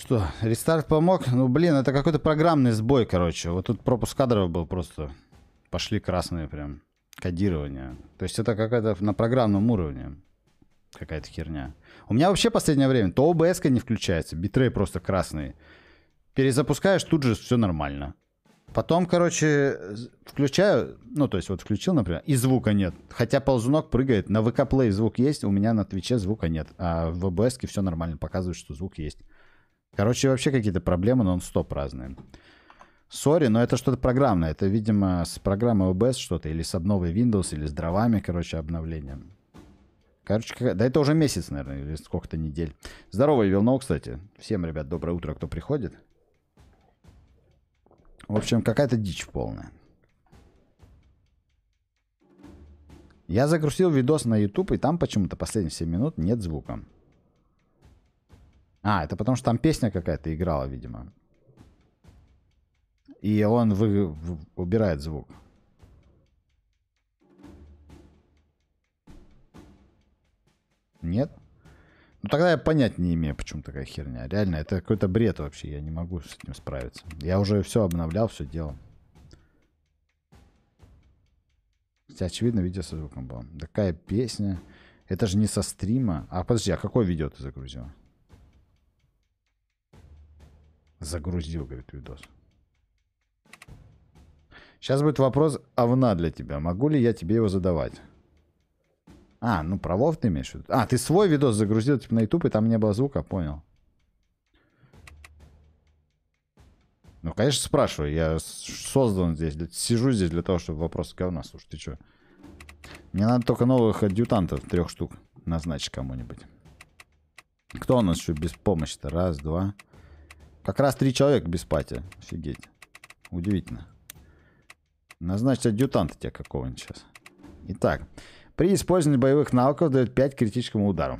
что, рестарт помог? Ну, блин, это какой-то программный сбой, короче. Вот тут пропуск кадров был просто. Пошли красные прям. Кодирование. То есть это какая-то на программном уровне. Какая-то херня. У меня вообще последнее время то обс не включается, битрей просто красный. Перезапускаешь, тут же все нормально. Потом, короче, включаю, ну, то есть вот включил, например, и звука нет. Хотя ползунок прыгает, на VK Play звук есть, у меня на Твиче звука нет. А в OBS все нормально, показывает, что звук есть. Короче, вообще какие-то проблемы нон-стоп разные. Сори, но это что-то программное. Это, видимо, с программой OBS что-то, или с обновой Windows, или с дровами, короче, обновлением. Короче, как... да это уже месяц, наверное, или сколько-то недель. Здорово, Вилно, кстати. Всем, ребят, доброе утро, кто приходит. В общем, какая-то дичь полная. Я загрузил видос на YouTube, и там почему-то последние 7 минут нет звука. А, это потому что там песня какая-то играла, видимо. И он вы, вы, убирает звук. Нет? Ну тогда я понять не имею, почему такая херня. Реально, это какой-то бред вообще. Я не могу с этим справиться. Я уже все обновлял, все делал. Хотя, очевидно, видео со звуком было. Такая песня. Это же не со стрима. А, подожди, а какое видео ты загрузил? Загрузил, говорит, видос. Сейчас будет вопрос овна а для тебя. Могу ли я тебе его задавать? А, ну про Вов ты имеешь в виду? А, ты свой видос загрузил типа на YouTube, и там не было звука, понял. Ну, конечно, спрашиваю. Я создан здесь. Для... Сижу здесь для того, чтобы вопросы говна. Слушай, ты что? Мне надо только новых адъютантов, трех штук, назначить кому-нибудь. Кто у нас еще без помощи-то? Раз, два, как раз три человека без пати. Офигеть. Удивительно. Назначить адъютанта тебе какого-нибудь сейчас. Итак, при использовании боевых навыков дает 5 критическому удару.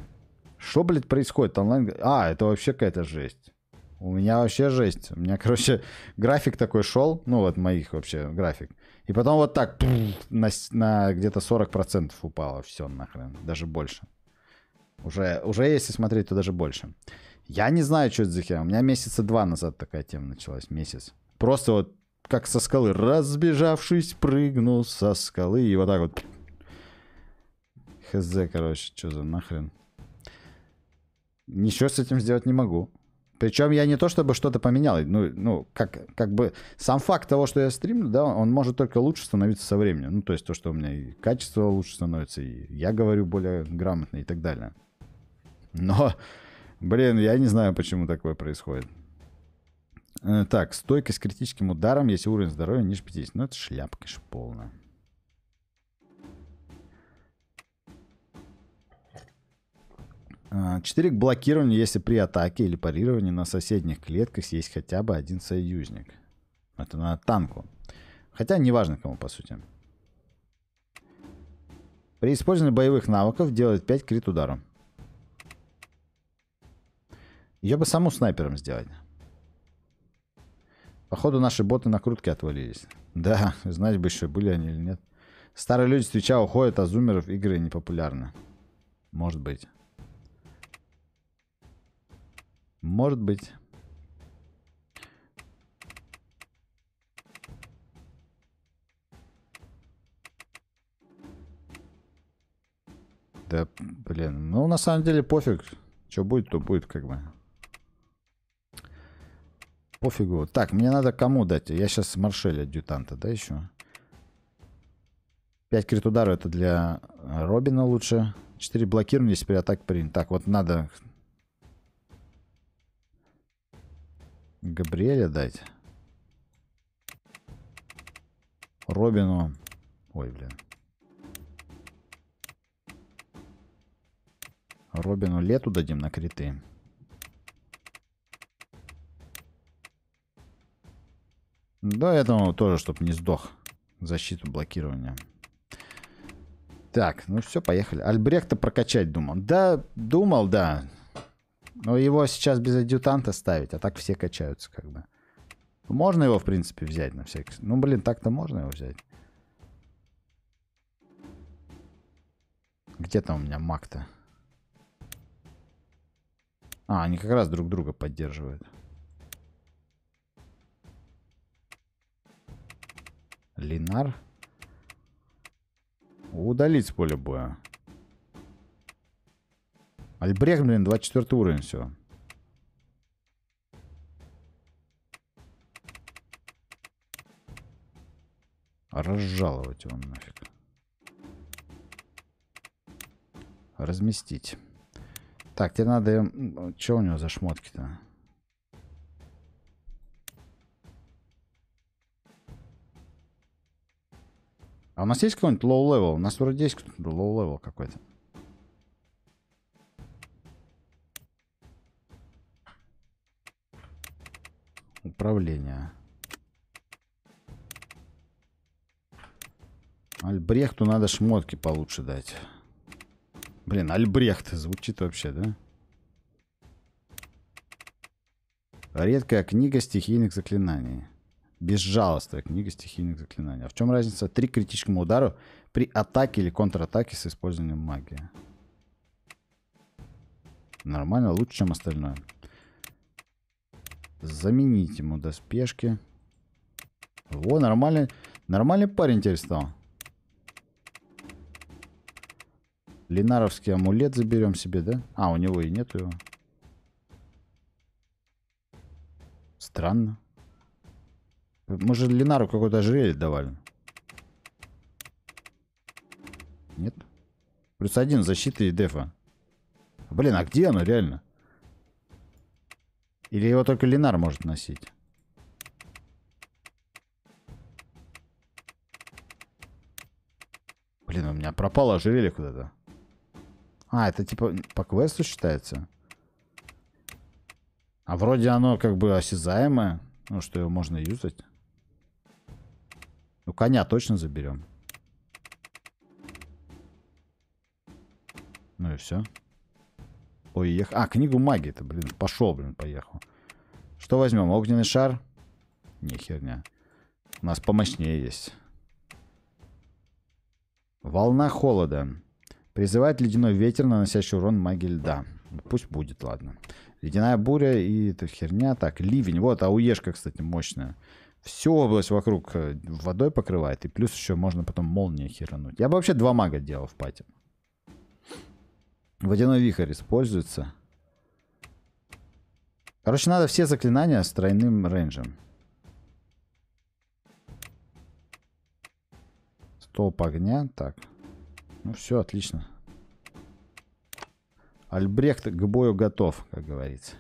Что, блядь, происходит? Онлайн... А, это вообще какая-то жесть. У меня вообще жесть. У меня, короче, график такой шел. Ну, вот моих вообще график. И потом вот так на, на где-то 40% упало. Все нахрен. Даже больше. Уже, уже если смотреть, то даже больше. Я не знаю, что это за херня. У меня месяца два назад такая тема началась. Месяц. Просто вот как со скалы. Разбежавшись, прыгнул со скалы. И вот так вот. Хз, короче, что за нахрен. Ничего с этим сделать не могу. Причем я не то чтобы что-то поменял. Ну, ну как, как бы сам факт того, что я стримлю, да, он может только лучше становиться со временем. Ну, то есть то, что у меня и качество лучше становится, и я говорю более грамотно и так далее. Но Блин, я не знаю, почему такое происходит. Э, так, стойкость к критическим ударам, если уровень здоровья ниже 50. Ну, это шляпка же полная. А, четыре к блокированию, если при атаке или парировании на соседних клетках есть хотя бы один союзник. Это на танку. Хотя неважно кому, по сути. При использовании боевых навыков делает 5 крит ударов. Я бы саму снайпером сделать. Походу, наши боты накрутки отвалились. Да, знать бы еще, были они или нет. Старые люди с Твича уходят, а зумеров игры непопулярны. Может быть. Может быть. Да, блин. Ну, на самом деле, пофиг. Что будет, то будет, как бы пофигу. Так, мне надо кому дать? Я сейчас Маршеля адъютанта, да, еще? 5 крит удара это для Робина лучше. 4 блокирования, при атак принят. Так, вот надо... Габриэля дать. Робину. Ой, блин. Робину лету дадим на криты. Да, этому тоже, чтобы не сдох. Защиту блокирования. Так, ну все, поехали. Альбрехта прокачать думал. Да, думал, да. Но его сейчас без адъютанта ставить, а так все качаются как бы. Можно его, в принципе, взять на всякий... Ну, блин, так-то можно его взять. Где там у меня маг-то? А, они как раз друг друга поддерживают. Линар. Удалить с поля боя. Альбрех, блин, 24 уровень, все. Разжаловать его нафиг. Разместить. Так, тебе надо... Что у него за шмотки-то? А у нас есть какой-нибудь лоу-левел? У нас вроде есть лоу-левел какой-то. Управление. Альбрехту надо шмотки получше дать. Блин, Альбрехт звучит вообще, да? Редкая книга стихийных заклинаний. Безжалостная книга стихийных заклинаний. А в чем разница? Три к критическому удару при атаке или контратаке с использованием магии. Нормально, лучше, чем остальное. Заменить ему доспешки. Во, нормальный, нормальный парень теперь стал. Линаровский амулет заберем себе, да? А, у него и нету его. Странно. Мы же Ленару какой-то ожерелье давали. Нет? Плюс один защиты и дефа. Блин, а где оно реально? Или его только Ленар может носить? Блин, у меня пропало ожерелье куда-то. А, это типа по квесту считается? А вроде оно как бы осязаемое. Ну, что его можно юзать. Ну, коня точно заберем. Ну и все. Ой, ех. А, книгу магии это блин. Пошел, блин, поехал. Что возьмем? Огненный шар? Не, херня. У нас помощнее есть. Волна холода. Призывает ледяной ветер, наносящий урон магии льда. Пусть будет, ладно. Ледяная буря и эта херня. Так, ливень. Вот, а ауешка, кстати, мощная всю область вокруг э, водой покрывает, и плюс еще можно потом молнии херануть. Я бы вообще два мага делал в пати. Водяной вихрь используется. Короче, надо все заклинания с тройным рейнджем. Столб огня. Так. Ну все, отлично. Альбрехт к бою готов, как говорится.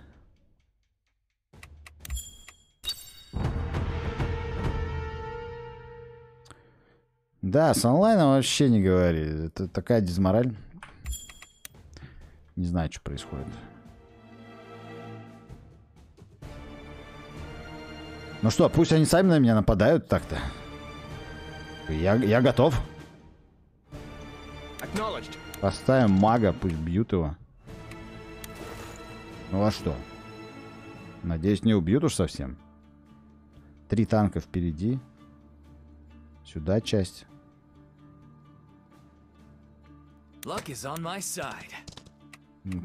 Да, с онлайном вообще не говори. Это такая дезмораль. Не знаю, что происходит. Ну что, пусть они сами на меня нападают так-то. Я, я готов. Поставим мага, пусть бьют его. Ну а что? Надеюсь, не убьют уж совсем. Три танка впереди. Сюда часть.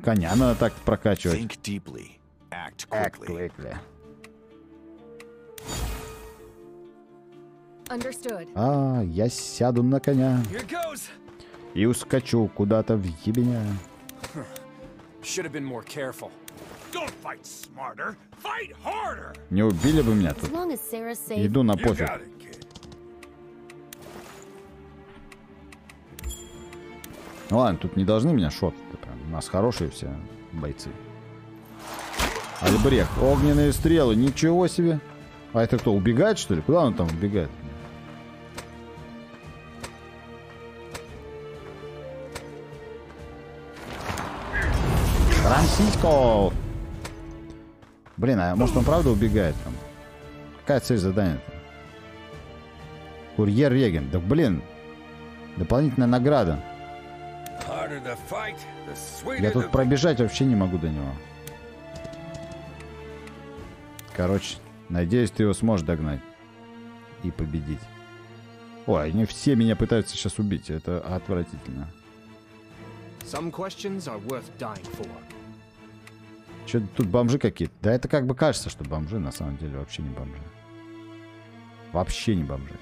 Коня надо так прокачивать. Think deeply. Act quickly. Act quickly. А, я сяду на коня. И ускочу куда-то в ебеня. Не убили бы меня тут. Иду на пофиг. Ну ладно, тут не должны меня шот. Прям. У нас хорошие все бойцы. Альбрех. Огненные стрелы. Ничего себе. А это кто, убегает, что ли? Куда он там убегает? Франсиско! Блин, а может он правда убегает там? Какая цель задания-то? Курьер Реген. Да блин. Дополнительная награда. Я тут пробежать вообще не могу до него. Короче, надеюсь, ты его сможешь догнать и победить. Ой, они все меня пытаются сейчас убить. Это отвратительно. Че тут бомжи какие-то? Да это как бы кажется, что бомжи, на самом деле вообще не бомжи. Вообще не бомжи.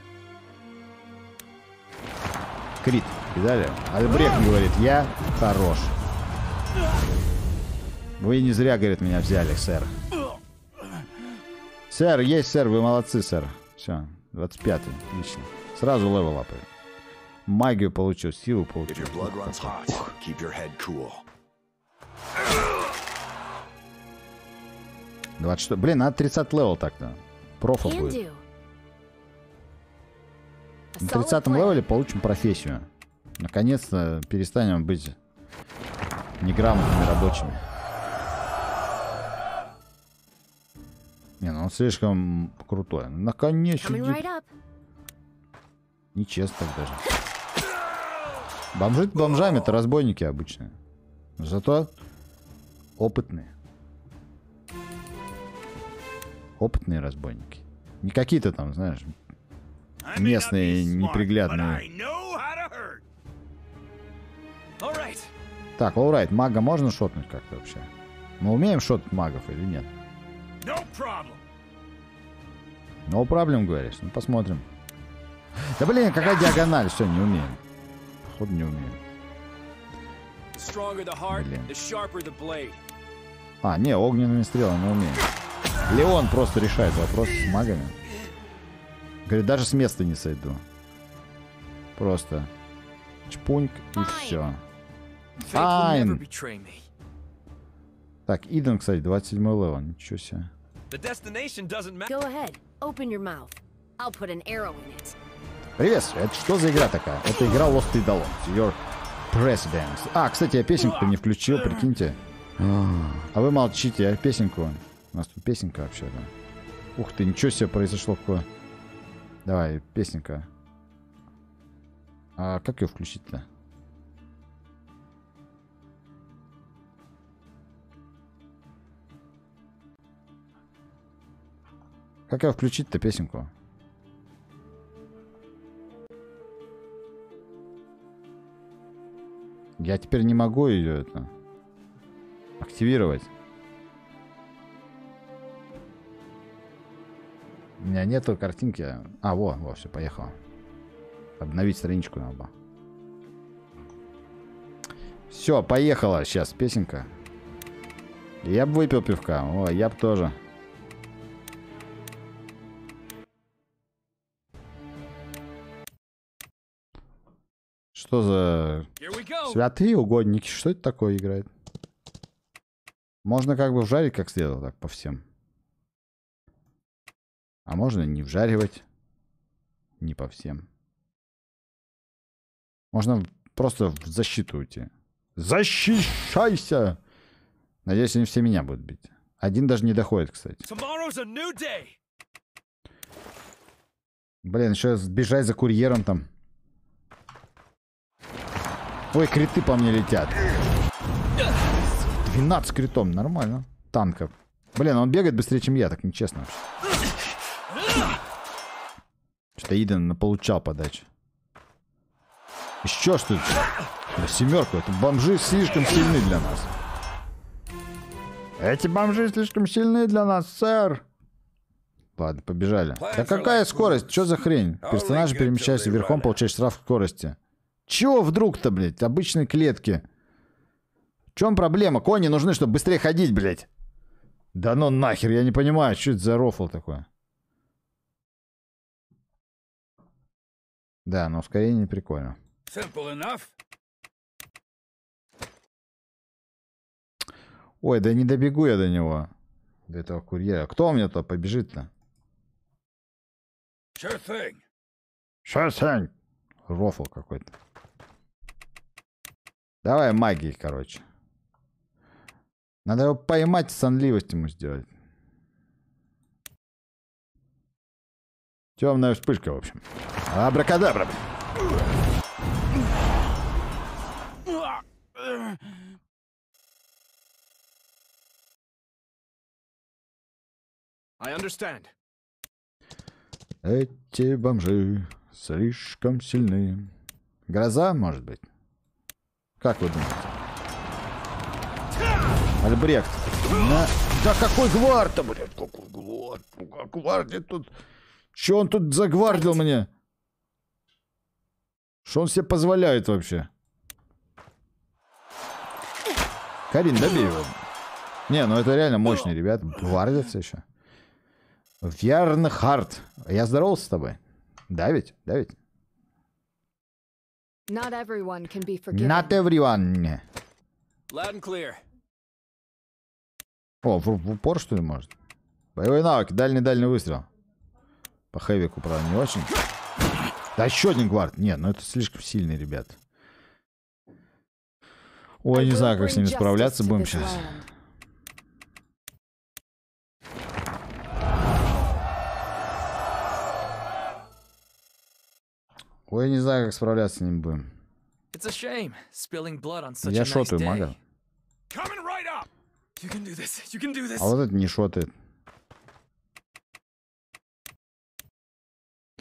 Крит. Видали? Альбрехт говорит, я хорош. Вы не зря, говорит, меня взяли, сэр. Сэр, есть, сэр, вы молодцы, сэр. Все, 25-й, отлично. Сразу левел апы. Магию получил, силу получил. Cool. 20 Блин, надо 30 левел так-то. Профа будет. На 30 левеле получим профессию. Наконец-то перестанем быть неграмотными рабочими. Не, ну он слишком крутой. Ну, Наконец сидит. Нечестно так даже. Бомжи бомжами, это разбойники обычные. Зато опытные. Опытные разбойники. Не какие-то там, знаешь, местные неприглядные. Так, олрайт, right, мага можно шотнуть как-то вообще? Мы умеем шотнуть магов или нет? No problem. no problem говоришь? Ну, посмотрим. Да блин, какая диагональ? Все, не умеем. Ход не умеем. Блин. А, не, огненными стрелами умеем. Леон просто решает вопрос с магами. Говорит, даже с места не сойду. Просто чпуньк и все. Файн! Так, Иден, кстати, 27 левел. Ничего себе. Привет. Это что за игра такая? Это игра Lost и Dalot. Your President. А, кстати, я песенку не включил, прикиньте. А вы молчите, Я песенку? У нас тут песенка вообще, да? Ух ты, ничего себе произошло какое. Давай, песенка. А как ее включить-то? Как я включить-то песенку? Я теперь не могу ее это активировать. У меня нету картинки. А, во, во, все, поехало. Обновить страничку надо. Все, поехала сейчас песенка. Я бы выпил пивка. О, я бы тоже. Что за... Святые угодники. Что это такое играет? Можно как бы вжарить как следовало, так, по всем. А можно не вжаривать. Не по всем. Можно просто в защиту уйти. Защищайся! Надеюсь, они все меня будут бить. Один даже не доходит, кстати. Блин, еще сбежать за курьером там. Ой, криты по мне летят. 12 критом, нормально. Танков. Блин, он бегает быстрее, чем я, так нечестно вообще. Что-то Иден получал подачу. Еще что-то. Семерку. Это бомжи слишком сильны для нас. Эти бомжи слишком сильны для нас, сэр. Ладно, побежали. Да какая скорость? Что за хрень? Персонажи, перемещаясь верхом, получают штраф скорости. Чего вдруг-то, блядь? Обычные клетки. В чем проблема? Кони нужны, чтобы быстрее ходить, блядь. Да ну нахер, я не понимаю, что это за рофл такое. Да, но ускорение не прикольно. Simple enough. Ой, да не добегу я до него. До этого курьера. Кто у меня-то побежит-то? Sure thing. Sure thing. Рофл какой-то. Давай магии, короче. Надо его поймать и сонливость ему сделать. Темная вспышка, в общем. Абракадабра. I understand. Эти бомжи слишком сильны. Гроза, может быть? Как вы думаете? Альбрехт. На... Да какой гвард-то, блядь? Какой гвард? Ну, Гвардия тут... Че он тут загвардил мне? Что он себе позволяет вообще? Карин, добей его. Не, ну это реально ну. мощный, ребят. Гвардятся еще. Вярнхард. Я здоровался с тобой. Да ведь? Да ведь? Not everyone can be forgiven. Not everyone. Loud and clear. О, в, в упор, что ли, может? Боевой навык, дальний-дальний выстрел. По хэвику, правда, не очень. Да еще один гвард. Нет, ну это слишком сильный, ребят. Ой, не знаю, как с ними справляться будем сейчас. Ой, не знаю, как справляться с ним будем. Я шотаю мага. А вот это не шотает.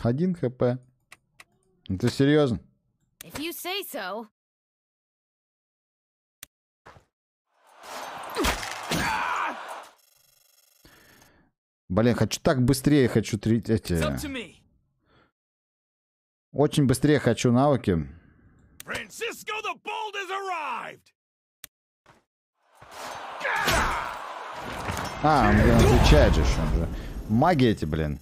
Один хп. Ты серьезно? So. Блин, хочу так быстрее, хочу три эти. Очень быстрее хочу навыки. Francisco the Bold has arrived. А, он блин, отвечает же, он же. Маги эти, блин.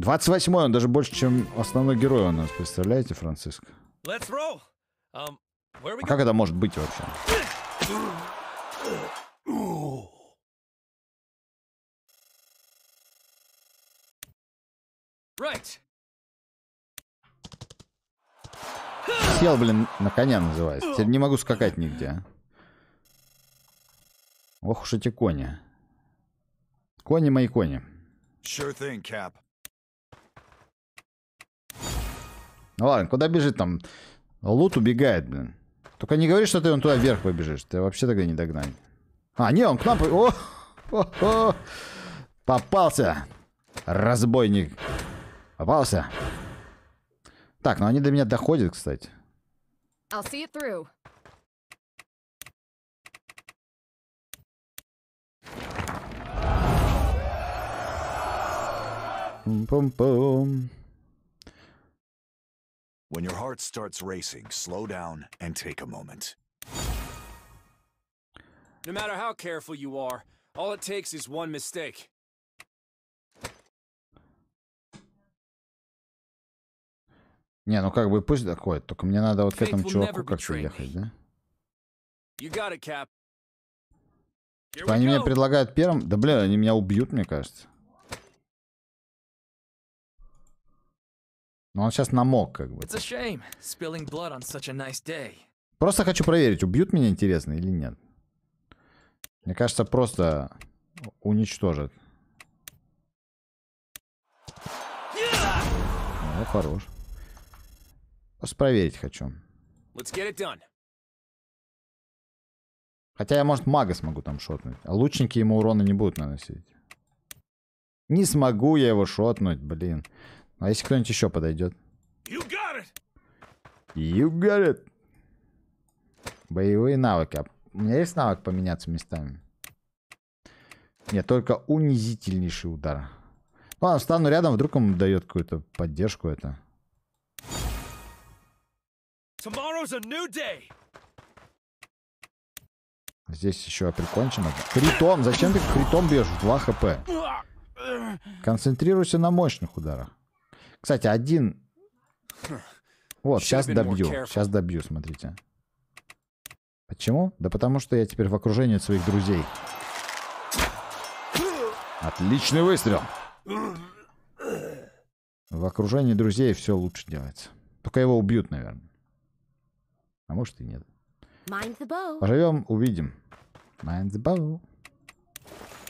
28-й, он даже больше, чем основной герой у нас, представляете, Франциско? Um, а как это может быть вообще? Right. Сел, блин, на коня называется. Теперь не могу скакать нигде. Ох уж эти кони. Кони мои кони. Sure thing, Cap. Ну ладно, куда бежит там? Лут убегает, блин. Только не говори, что ты он туда вверх побежишь. Ты вообще тогда не догнать. А, не, он к нам... О! О! О! Попался! Разбойник. Попался. Так, ну они до меня доходят, кстати. I'll see it пум пум When your heart starts racing, slow down and take a moment. No matter how careful you are, all it takes is one mistake. Не, ну как бы пусть доходит, только мне надо вот к этому чуваку как-то ехать, да? Типа они мне предлагают первым... Да, блин, они меня убьют, мне кажется. Но он сейчас намок, как бы. Nice просто хочу проверить, убьют меня, интересно, или нет. Мне кажется, просто уничтожат. Yeah! Ну, хорош. Просто проверить хочу. Хотя я, может, мага смогу там шотнуть. А лучники ему урона не будут наносить. Не смогу я его шотнуть, блин. А если кто-нибудь еще подойдет? You got it. You got it. Боевые навыки. А у меня есть навык поменяться местами? Нет, только унизительнейший удар. Ну, ладно, встану рядом, вдруг он дает какую-то поддержку это. Здесь еще прикончено. Критом, зачем ты критом бежишь? 2 хп. Концентрируйся на мощных ударах. Кстати, один... Вот, сейчас добью. Сейчас добью, смотрите. Почему? Да потому что я теперь в окружении своих друзей. Отличный выстрел. В окружении друзей все лучше делается. Только его убьют, наверное. А может и нет. Поживем, увидим. Mind the bow.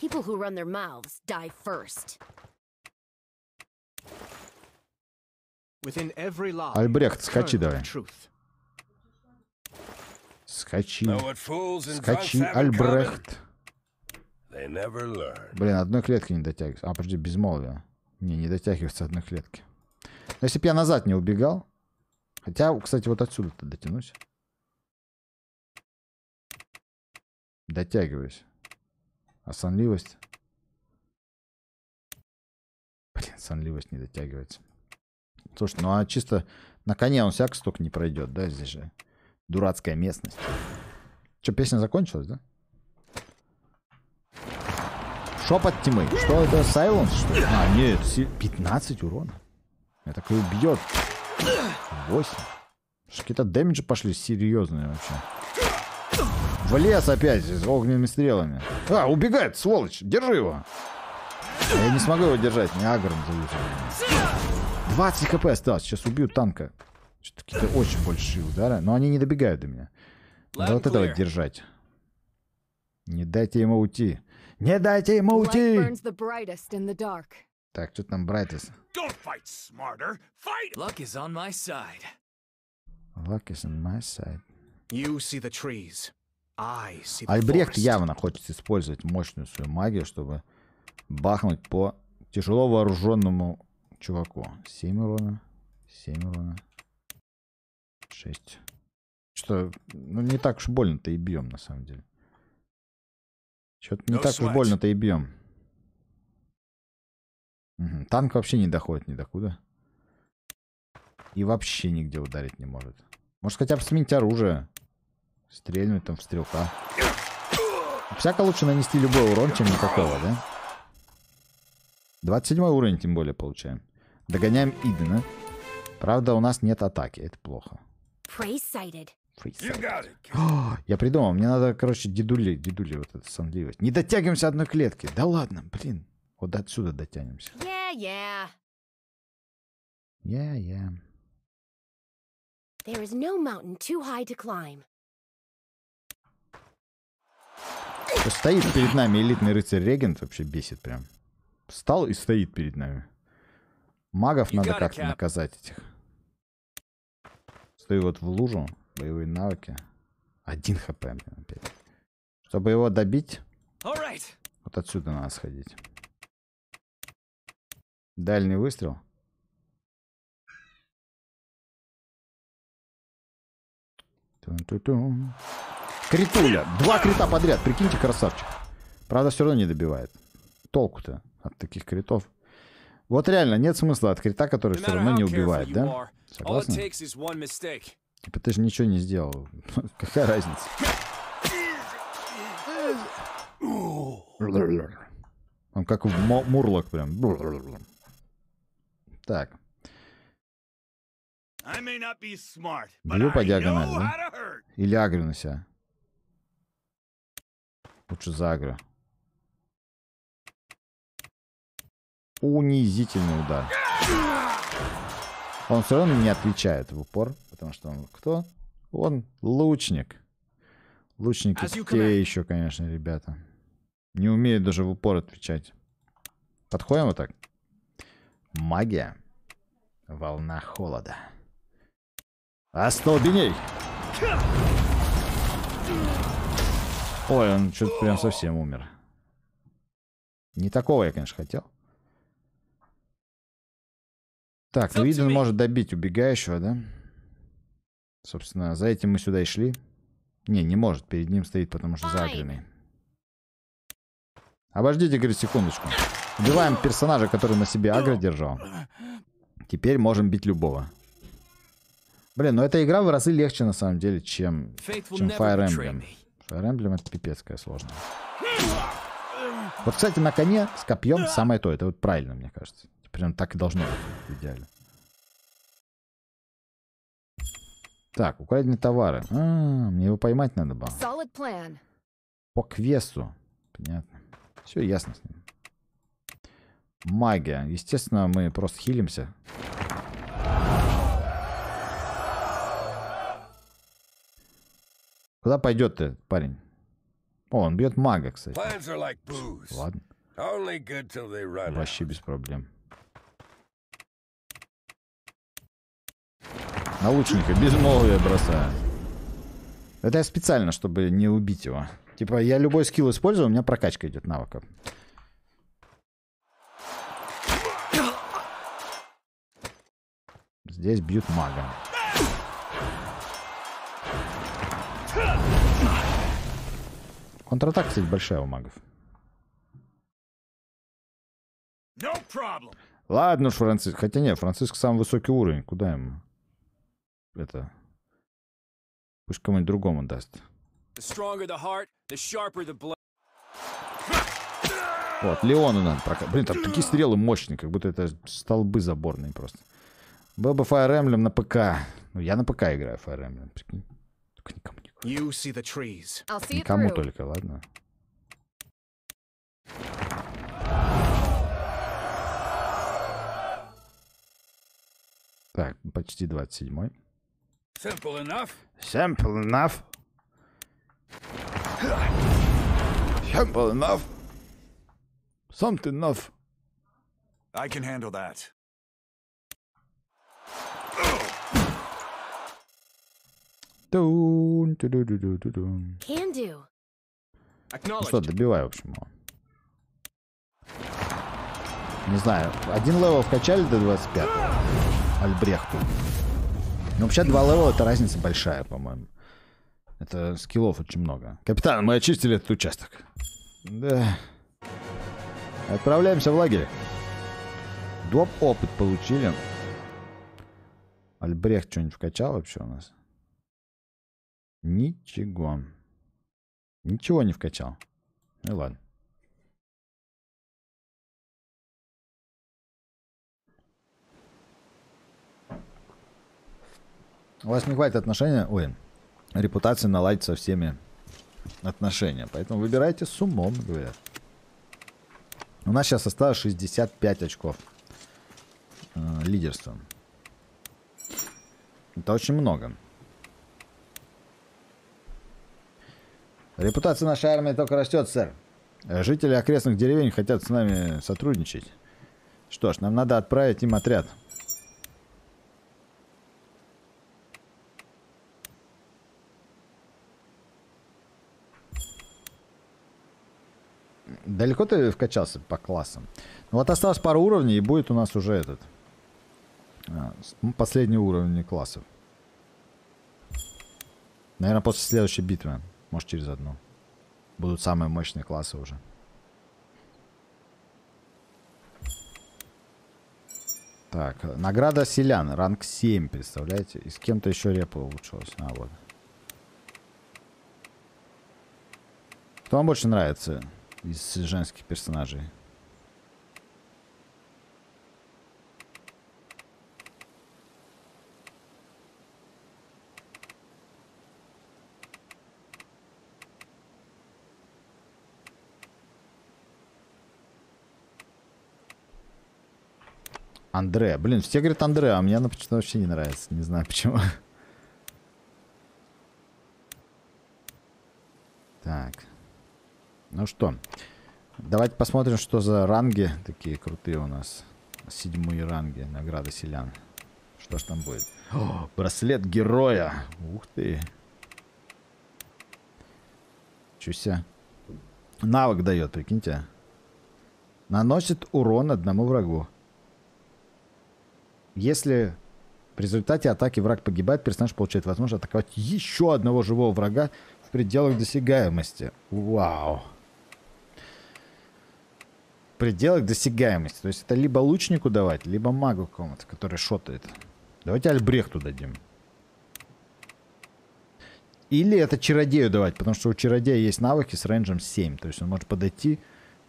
People who run their mouths die first. Альбрехт, скачи давай. Скачи. Скачи, Альбрехт. Блин, одной клетки не дотягивается. А, подожди, безмолвие. Не, не дотягивается одной клетки. Но если бы я назад не убегал. Хотя, кстати, вот отсюда-то дотянусь. Дотягиваюсь. А сонливость? Блин, сонливость не дотягивается. Слушай, ну а чисто на коне он всяко столько не пройдет, да, здесь же дурацкая местность. Что, песня закончилась, да? Шепот тьмы. Что это, Сайлон? что ли? А, нет, 15 урона. Я такой убьет. 8. Какие-то дэмиджи пошли серьезные вообще. В лес опять с огненными стрелами. А, убегает, сволочь. Держи его. Я не смогу его держать, не агром зависит. 20 хп осталось. Сейчас убью танка. Что-то какие-то очень большие удары. Но они не добегают до меня. Да вот этого держать. Не дайте ему уйти. Не дайте ему уйти! Так, что там Брайтес? Luck is on my side. Luck is on my side. You see the trees. I see the Альбрехт явно хочет использовать мощную свою магию, чтобы бахнуть по тяжело вооруженному чуваку. 7 урона. 7 урона. 6. Что, ну не так уж больно-то и бьем, на самом деле. Что-то не так уж больно-то и бьем. Угу. Танк вообще не доходит ни до куда. И вообще нигде ударить не может. Может хотя бы сменить оружие. Стрельнуть там в стрелка. Всяко лучше нанести любой урон, чем никакого, да? 27 уровень тем более получаем. Догоняем Идена. Правда, у нас нет атаки, это плохо. О, я придумал, мне надо, короче, дедули, дедули вот эту сонливость. Не дотягиваемся одной клетки. Да ладно, блин. Вот отсюда дотянемся. Yeah, yeah. Yeah, yeah. There is no mountain too high to climb. Стоит перед нами элитный рыцарь-регент, вообще бесит прям встал и стоит перед нами. Магов you надо как-то наказать этих. Стою вот в лужу, боевые навыки. Один хп, опять. Чтобы его добить, right. вот отсюда надо сходить. Дальний выстрел. Тун -тун -тун. Критуля. Два крита подряд. Прикиньте, красавчик. Правда, все равно не добивает. Толку-то от таких критов. Вот реально, нет смысла от крита, который все равно не убивает, да? Согласны? Типа ты же ничего не сделал. Какая разница? Он как в Мурлок прям. Так. Бью по диагонали, да? Или агрю на себя? Лучше за агрю. унизительный удар. Он все равно не отвечает в упор, потому что он кто? Он лучник. Лучники те еще, конечно, ребята. Не умеют даже в упор отвечать. Подходим вот так. Магия. Волна холода. Остолбеней! Ой, он что-то прям совсем умер. Не такого я, конечно, хотел. Так, ну, Собственно... Виден может добить убегающего, да? Собственно, за этим мы сюда и шли. Не, не может. Перед ним стоит, потому что загнанный. Обождите, говорит, секундочку. Убиваем персонажа, который на себе агро держал. Теперь можем бить любого. Блин, ну эта игра в разы легче на самом деле, чем, чем Fire Emblem. Fire Emblem это пипецкая сложность. Вот, кстати, на коне с копьем самое то. Это вот правильно, мне кажется. Прям так и должно быть в идеале. Так, украденные товары. А, мне его поймать надо было. По квесту. Понятно. Все ясно с ним. Магия. Естественно, мы просто хилимся. Куда пойдет ты, парень? О, он бьет мага, кстати. Ладно. Вообще без проблем. На лучника безмолвие бросаю. Это я специально, чтобы не убить его. Типа, я любой скилл использую, у меня прокачка идет навыка. Здесь бьют мага. Контратака, кстати, большая у магов. No Ладно уж, Франциск. Хотя нет, Франциск самый высокий уровень. Куда ему? это... Пусть кому-нибудь другому даст. Вот, Леону надо прокатить. Блин, там такие стрелы мощные, как будто это столбы заборные просто. Был бы Fire Emblem на ПК. Ну, я на ПК играю Fire Emblem, Только никому не Никому только, ладно. Так, почти 27-й. Simple enough. Simple enough. Simple enough. Something enough. I can handle that. Can do. Ну что, добивай, в общем. Не знаю, один левел вкачали до 25-го? Альбрехту. Ну вообще два левела это разница большая, по-моему. Это скиллов очень много. Капитан, мы очистили этот участок. Да. Отправляемся в лагерь. Доп опыт получили. Альбрехт что-нибудь вкачал вообще у нас? Ничего. Ничего не вкачал. Ну ладно. У вас не хватит отношения, ой, репутации наладить со всеми отношения. Поэтому выбирайте с умом, говорят. У нас сейчас осталось 65 очков э, лидерства. Это очень много. Репутация нашей армии только растет, сэр. Жители окрестных деревень хотят с нами сотрудничать. Что ж, нам надо отправить им отряд. Далеко ты вкачался по классам? Ну вот осталось пару уровней, и будет у нас уже этот... А, ну, последний уровень классов. Наверное, после следующей битвы. Может, через одну. Будут самые мощные классы уже. Так, э, награда селян, ранг 7, представляете? И с кем-то еще репа улучшилась. А, вот. Кто вам больше нравится? из женских персонажей. Андре. Блин, все говорят Андре, а мне она почему вообще не нравится. Не знаю почему. Так. Ну что, давайте посмотрим, что за ранги такие крутые у нас. Седьмые ранги, награды селян. Что ж там будет? О, браслет героя. Ух ты. Чуся. Навык дает, прикиньте. Наносит урон одному врагу. Если в результате атаки враг погибает, персонаж получает возможность атаковать еще одного живого врага в пределах досягаемости. Вау пределах досягаемости. То есть это либо лучнику давать, либо магу кому-то, который шотает. Давайте Альбрехту дадим. Или это чародею давать, потому что у чародея есть навыки с рейнджем 7. То есть он может подойти,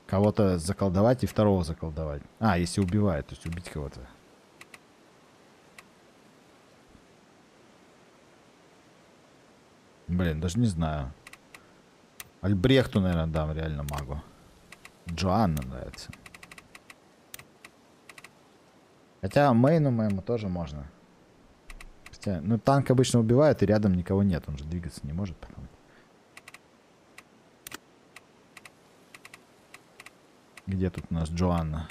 кого-то заколдовать и второго заколдовать. А, если убивает, то есть убить кого-то. Блин, даже не знаю. Альбрехту, наверное, дам реально магу. Джоанна нравится. Хотя мейну моему тоже можно. Хотя, ну танк обычно убивает и рядом никого нет. Он же двигаться не может потом. Где тут у нас Джоанна?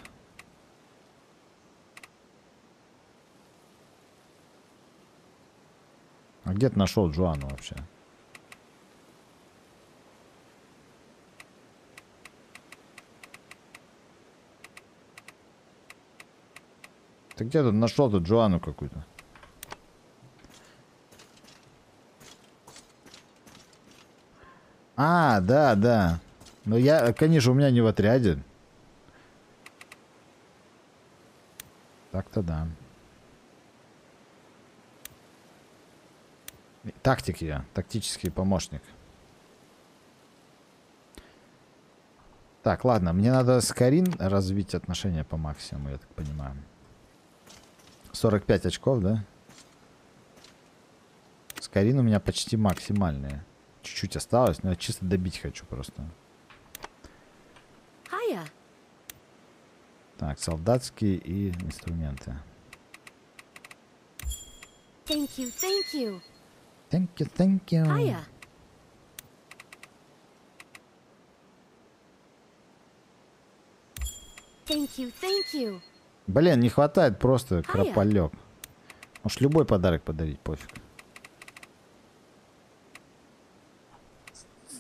А где ты нашел Джоанну вообще? Ты где тут нашел тут Джоанну какую-то? А, да, да. Ну я, конечно, у меня не в отряде. Так-то да. Тактики я, тактический помощник. Так, ладно, мне надо с Карин развить отношения по максимуму, я так понимаю. 45 очков, да? Скорин у меня почти максимальные. Чуть-чуть осталось, но я чисто добить хочу просто. Так, солдатские и инструменты. Thank you, thank you. Thank you, thank you. Hiya. Thank you, thank you. Блин, не хватает просто а крополек. Может, любой подарок подарить, пофиг.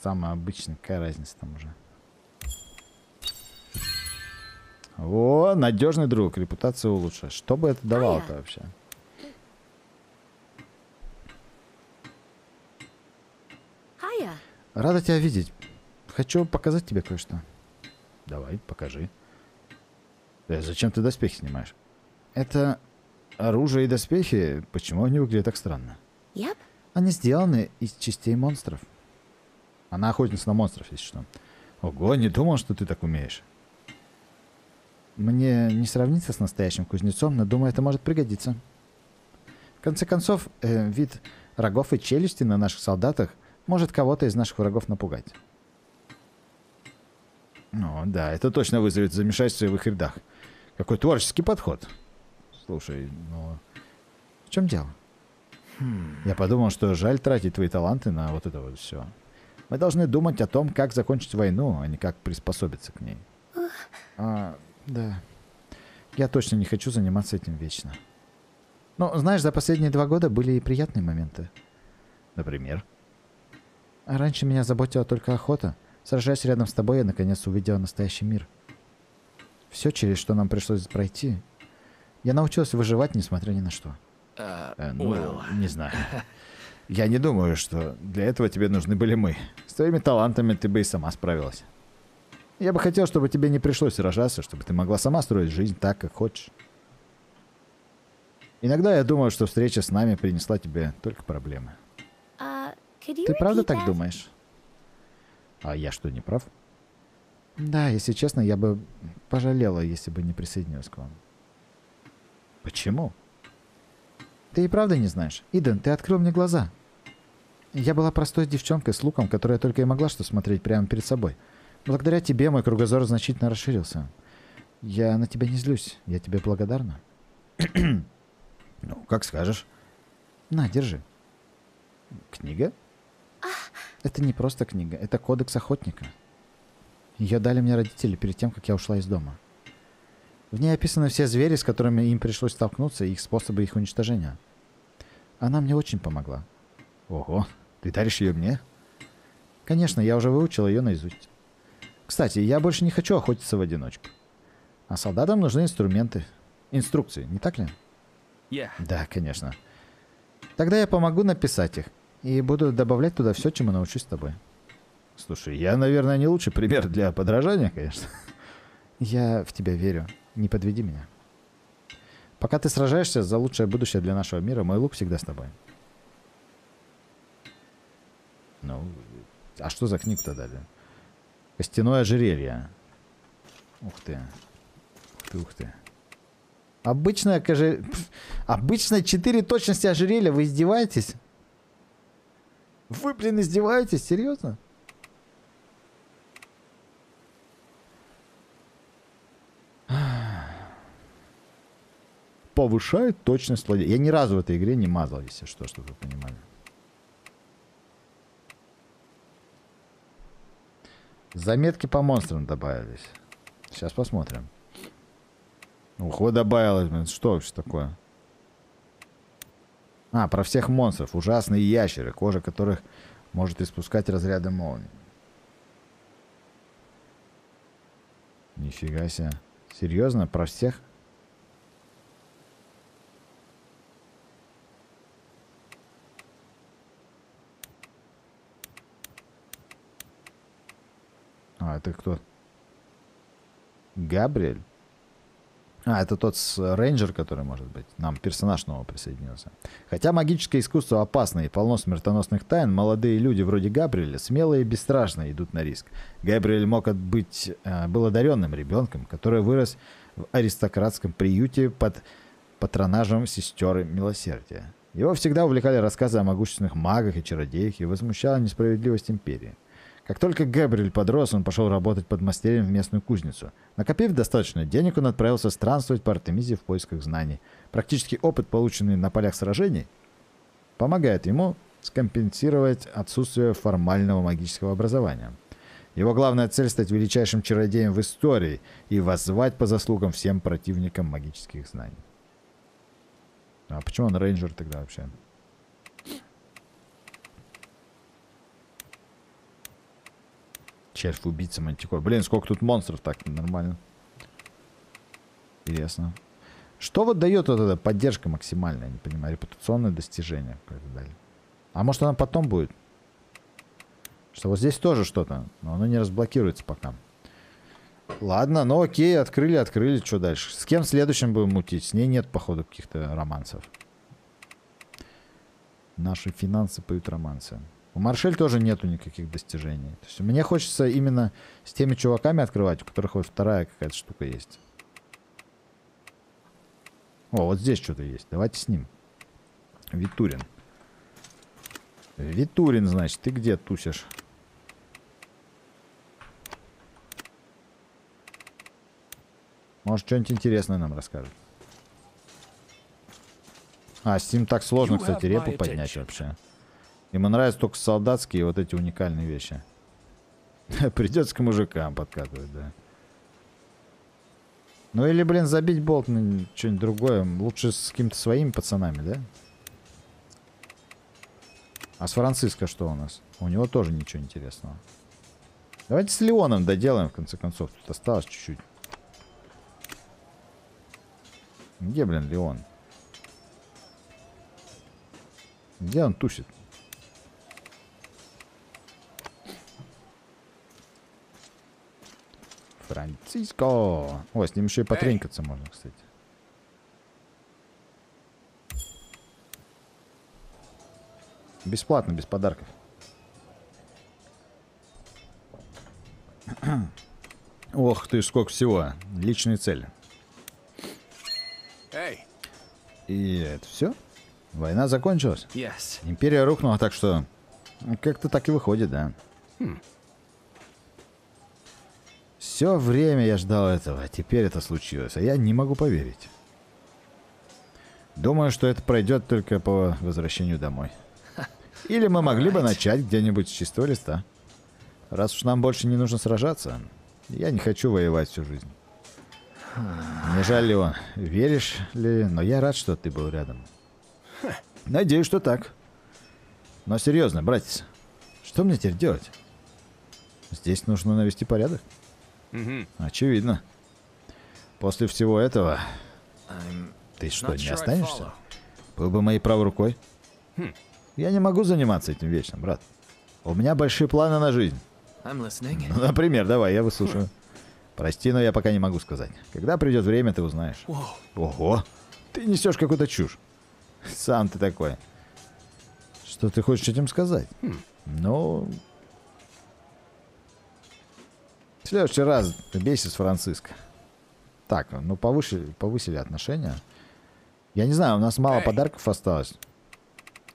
Самый обычный, какая разница там уже. О, надежный друг, репутация улучшишь. Что бы это а давало-то вообще? А Рада тебя видеть. Хочу показать тебе кое-что. Давай, покажи. Да э, зачем ты доспехи снимаешь? Это оружие и доспехи, почему они выглядят так странно? Yep. Они сделаны из частей монстров. Она охотница на монстров, если что. Ого, не думал, что ты так умеешь. Мне не сравниться с настоящим кузнецом, но думаю, это может пригодиться. В конце концов, э, вид рогов и челюсти на наших солдатах может кого-то из наших врагов напугать. Ну да, это точно вызовет замешательство в их рядах. Какой творческий подход. Слушай, ну... В чем дело? Хм. Я подумал, что жаль тратить твои таланты на вот это вот все. Мы должны думать о том, как закончить войну, а не как приспособиться к ней. а, да. Я точно не хочу заниматься этим вечно. Ну, знаешь, за последние два года были и приятные моменты. Например? раньше меня заботила только охота. Сражаясь рядом с тобой, я наконец увидела настоящий мир. — все, через что нам пришлось пройти. Я научилась выживать, несмотря ни на что. А, э, ну, well. не знаю. Я не думаю, что для этого тебе нужны были мы. С твоими талантами ты бы и сама справилась. Я бы хотел, чтобы тебе не пришлось сражаться, чтобы ты могла сама строить жизнь так, как хочешь. Иногда я думаю, что встреча с нами принесла тебе только проблемы. Uh, ты правда that? так думаешь? А я что, не прав? Да, если честно, я бы пожалела, если бы не присоединилась к вам. Почему? Ты и правда не знаешь. Иден, ты открыл мне глаза. Я была простой девчонкой с луком, которая только и могла что смотреть прямо перед собой. Благодаря тебе мой кругозор значительно расширился. Я на тебя не злюсь. Я тебе благодарна. ну, как скажешь. На, держи. Книга? А. Это не просто книга, это кодекс охотника. Ее дали мне родители перед тем, как я ушла из дома. В ней описаны все звери, с которыми им пришлось столкнуться, и их способы их уничтожения. Она мне очень помогла. Ого, ты даришь ее мне? Конечно, я уже выучил ее наизусть. Кстати, я больше не хочу охотиться в одиночку. А солдатам нужны инструменты. Инструкции, не так ли? Yeah. Да, конечно. Тогда я помогу написать их и буду добавлять туда все, чему научусь с тобой. Слушай, я, наверное, не лучший пример для подражания, конечно. Я в тебя верю. Не подведи меня. Пока ты сражаешься за лучшее будущее для нашего мира, мой лук всегда с тобой. Ну, а что за книгу-то дали? Костяное ожерелье. Ух ты. Ух ты, ух ты. Обычное, коже... Обычно 4 точности ожерелья, вы издеваетесь? Вы, блин, издеваетесь? Серьезно? повышает точность ладья Я ни разу в этой игре не мазал, если что, чтобы вы понимали. Заметки по монстрам добавились. Сейчас посмотрим. Ухо добавилось. Что вообще такое? А, про всех монстров. Ужасные ящеры, кожа которых может испускать разряды молнии. Нифига себе. Серьезно? Про всех? А, это кто? Габриэль? А, это тот с э, рейнджер, который может быть. Нам персонаж нового присоединился. Хотя магическое искусство опасно и полно смертоносных тайн, молодые люди вроде Габриэля смелые и бесстрашно идут на риск. Габриэль мог быть, э, был одаренным ребенком, который вырос в аристократском приюте под патронажем сестеры милосердия. Его всегда увлекали рассказы о могущественных магах и чародеях и возмущала несправедливость империи. Как только Габриэль подрос, он пошел работать под мастерем в местную кузницу. Накопив достаточно денег, он отправился странствовать по Артемизе в поисках знаний. Практический опыт, полученный на полях сражений, помогает ему скомпенсировать отсутствие формального магического образования. Его главная цель – стать величайшим чародеем в истории и воззвать по заслугам всем противникам магических знаний. А почему он рейнджер тогда вообще? Червь убийца мантикор. Блин, сколько тут монстров так нормально. Интересно. Что вот дает вот эта поддержка максимальная, не понимаю, репутационное достижение какое-то дали. А может она потом будет? Что вот здесь тоже что-то, но оно не разблокируется пока. Ладно, ну окей, открыли, открыли, что дальше? С кем следующим будем мутить? С ней нет, походу, каких-то романсов. Наши финансы поют романсы. У Маршель тоже нету никаких достижений. То есть мне хочется именно с теми чуваками открывать, у которых вот вторая какая-то штука есть. О, вот здесь что-то есть. Давайте с ним. Витурин. Витурин, значит, ты где тусишь? Может, что-нибудь интересное нам расскажет. А, с ним так сложно, кстати, репу поднять вообще. Ему нравятся только солдатские вот эти уникальные вещи. Придется к мужикам подкатывать, да. Ну или, блин, забить болт на что-нибудь другое. Лучше с какими-то своими пацанами, да? А с Франциско что у нас? У него тоже ничего интересного. Давайте с Леоном доделаем, в конце концов. Тут осталось чуть-чуть. Где, блин, Леон? Где он тусит? Франциско. О, с ним еще и потренькаться можно, кстати. Бесплатно, без подарков. Ох ты, сколько всего. Личные цели. Hey. И это все? Война закончилась? Yes. Империя рухнула, так что... Как-то так и выходит, да. Hmm. Все время я ждал этого, а теперь это случилось, а я не могу поверить. Думаю, что это пройдет только по возвращению домой. Или мы могли бы начать где-нибудь с чистого листа. Раз уж нам больше не нужно сражаться, я не хочу воевать всю жизнь. Не жаль, Леон, веришь ли, но я рад, что ты был рядом. Надеюсь, что так. Но серьезно, братец, что мне теперь делать? Здесь нужно навести порядок. Очевидно. После всего этого... Ты что, не останешься? Был бы моей правой рукой. Хм. Я не могу заниматься этим вечно, брат. У меня большие планы на жизнь. Ну, например, давай, я выслушаю. Прости, но я пока не могу сказать. Когда придет время, ты узнаешь. Ого! Ты несешь какую-то чушь. Сам ты такой. Что ты хочешь этим сказать? Хм. Ну, в следующий раз бесит с Франциско. Так, ну повыше повысили отношения. Я не знаю, у нас мало Эй. подарков осталось.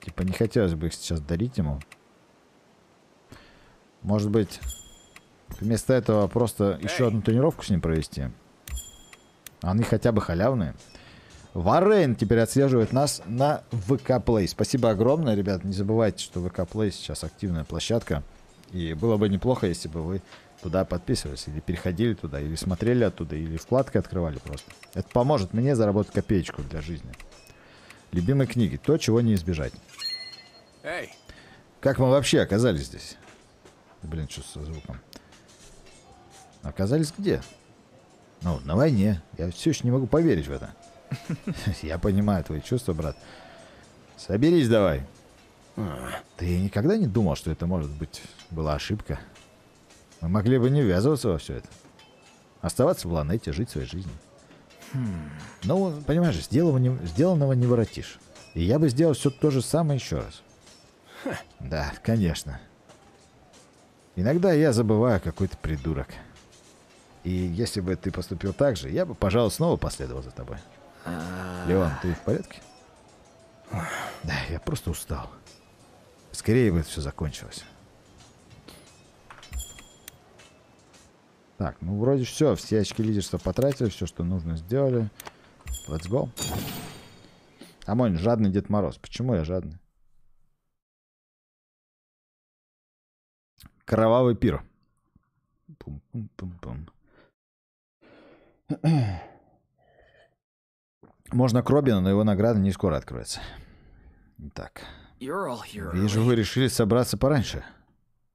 Типа не хотелось бы их сейчас дарить ему. Может быть, вместо этого просто Эй. еще одну тренировку с ним провести. Они хотя бы халявные. Варен теперь отслеживает нас на ВК Play. Спасибо огромное, ребят. Не забывайте, что ВК Play сейчас активная площадка. И было бы неплохо, если бы вы туда подписывались, или переходили туда, или смотрели оттуда, или вкладки открывали просто. Это поможет мне заработать копеечку для жизни. Любимые книги. То, чего не избежать. Эй! Как мы вообще оказались здесь? Блин, что со звуком? Оказались где? Ну, на войне. Я все еще не могу поверить в это. Я понимаю твои чувства, брат. Соберись давай. А. Ты никогда не думал, что это может быть была ошибка? Мы могли бы не ввязываться во все это. Оставаться в Ланете, жить своей жизнью. Хм. Ну, понимаешь, сделанного, сделанного не воротишь. И я бы сделал все то же самое еще раз. Ха. Да, конечно. Иногда я забываю какой-то придурок. И если бы ты поступил так же, я бы, пожалуй, снова последовал за тобой. А. Леон, ты в порядке? Да, я просто устал. Скорее бы это все закончилось. Так, ну вроде все, все очки лидерства потратили, все, что нужно, сделали. Let's go. А жадный Дед Мороз. Почему я жадный? Кровавый пир. Пум -пум -пум -пум. Можно к Робину, но его награда не скоро откроется. Так. Вижу, вы решили собраться пораньше.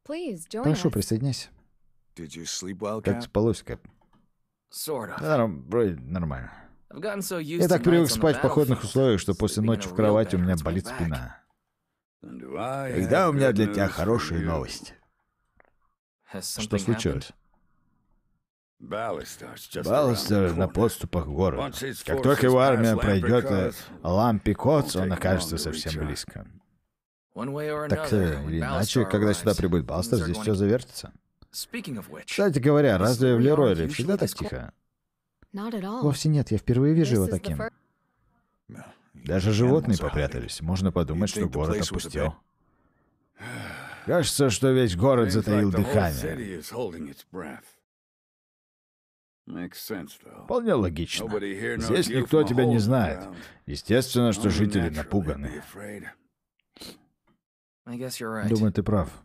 Прошу, присоединяйся. Как спалось-ка? вроде нормально. Я так привык спать в походных условиях, что после ночи в кровати у меня болит спина. Тогда у меня для тебя хорошая новость. Что случилось? Балластер на подступах к городу. Как только его армия пройдет Лампикоц, э, он окажется совсем близко. Так или э, иначе, когда сюда прибудет Балластер, здесь все завертится. Кстати говоря, разве в Леройле всегда так тихо? Вовсе нет, я впервые вижу его таким. Даже животные попрятались. Можно подумать, что город опустел. Кажется, что весь город затаил дыхание. Вполне логично. Здесь никто тебя не знает. Естественно, что жители напуганы. Думаю, ты прав.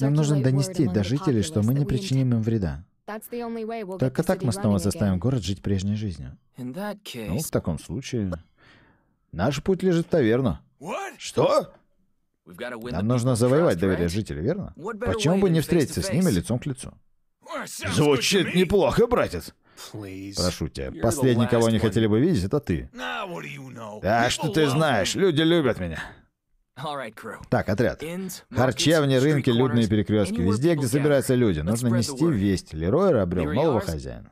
Нам нужно донести до жителей, что мы не причиним им вреда. Только так а мы снова заставим город жить прежней жизнью. Ну, в таком случае... Наш путь лежит в таверну. Что? Нам нужно завоевать доверие жителей, верно? Почему бы не встретиться с ними лицом к лицу? Звучит неплохо, братец. Прошу тебя, последний, кого они хотели бы видеть, это ты. Да, что ты знаешь, люди любят меня. Так, отряд. Харчевни, рынки, людные перекрестки. Везде, где собираются люди. Нужно нести весть. Лерой обрел нового хозяина.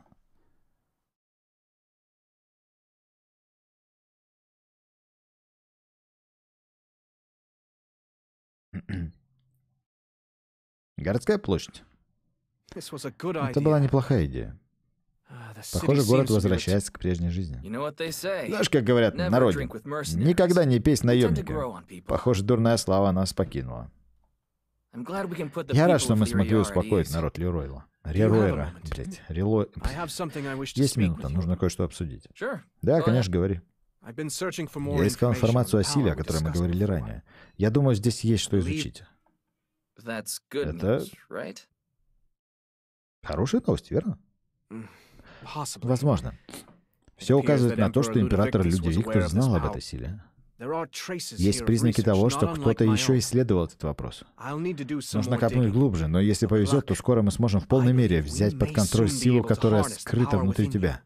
Городская площадь. Это была неплохая идея. Похоже, город возвращается к прежней жизни. Знаешь, как говорят на никогда не пей с наемника. Похоже, дурная слава нас покинула. Я рад, что мы смогли успокоить народ Лероила, Реройра, блядь, Релой... Есть минута, нужно кое-что обсудить. Да, конечно, говори. Я искал информацию о силе, о которой мы говорили ранее. Я думаю, здесь есть что изучить. Это... Хорошая новость, верно? Mm. Возможно. Все указывает на то, что император Людовик знал об этой силе. Есть признаки того, что кто-то еще исследовал этот вопрос. Нужно копнуть глубже, но если повезет, то скоро мы сможем в полной мере взять под контроль силу, которая скрыта внутри тебя.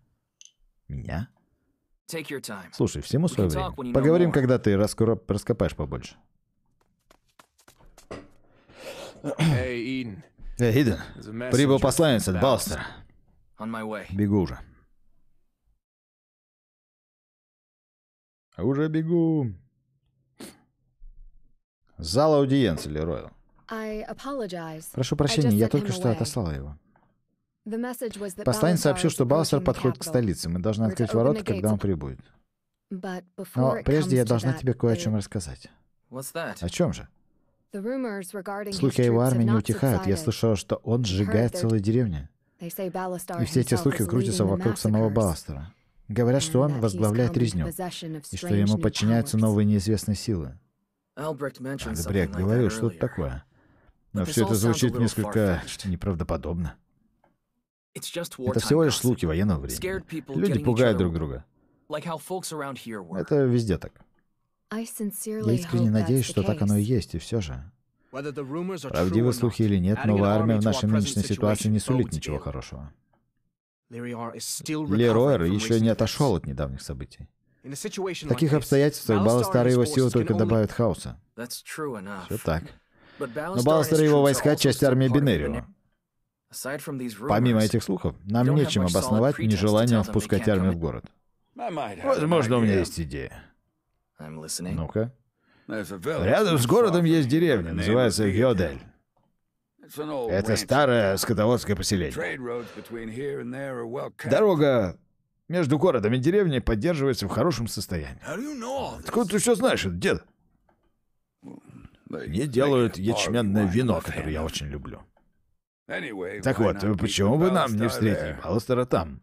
Меня? Слушай, всему свое время. Поговорим, когда ты раскро... раскопаешь побольше. Эй, Иден. Прибыл посланец от Балстера. Бегу уже. Уже бегу. Зал аудиенции, Лерой. Прошу прощения, я только что отослала его. Посланец сообщил, что Балсер подходит к столице. Мы должны открыть ворота, когда он прибудет. Но прежде я должна тебе кое о чем рассказать. О чем же? Слухи о его армии не утихают. Я слышала, что он сжигает целые деревни. И все эти слухи крутятся вокруг самого Балластера. Говорят, что он возглавляет резню, и что ему подчиняются новые неизвестные силы. Альбрехт говорил что-то такое. Но все это звучит несколько неправдоподобно. Это всего лишь слухи военного времени. Люди пугают друг друга. Это везде так. Я искренне надеюсь, что так оно и есть, и все же. Правдивы слухи или нет, новая армия в нашей нынешней ситуации не сулит ничего хорошего. Леройер еще не отошел от недавних событий. В таких обстоятельствах Балластар и его силы только добавят хаоса. Все так. Но Балластар и его войска — часть армии Бинерио. Помимо этих слухов, нам нечем обосновать нежелание впускать армию в город. Возможно, у меня есть идея. Ну-ка. Рядом с городом есть деревня, называется Йодель. Это старое скотоводское поселение. Дорога между городом и деревней поддерживается в хорошем состоянии. Откуда ты все знаешь, дед? Мне делают ячменное вино, которое я очень люблю. Так вот, почему бы нам не встретить Балластера там?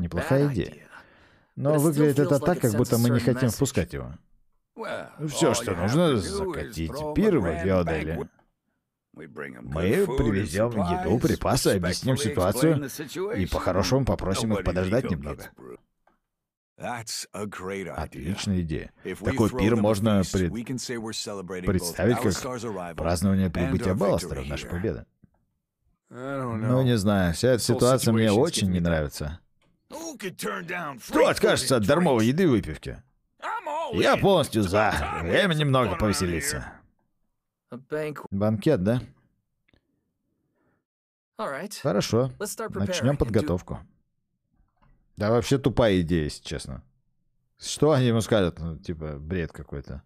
Неплохая идея. Но выглядит это так, как будто мы не хотим впускать его. Все, что нужно, закатить пир в Виоделе. Мы привезем еду, припасы, объясним ситуацию и по-хорошему попросим их подождать немного. Отличная идея. Такой пир можно пред... представить как празднование прибытия Балластера, наша победа. Ну, не знаю, вся эта ситуация мне очень не нравится. Кто откажется от дармовой еды и выпивки? Я полностью за. Время немного повеселиться. Банкет, да? Хорошо. Начнем подготовку. Да вообще тупая идея, если честно. Что они ему скажут? Ну, типа, бред какой-то.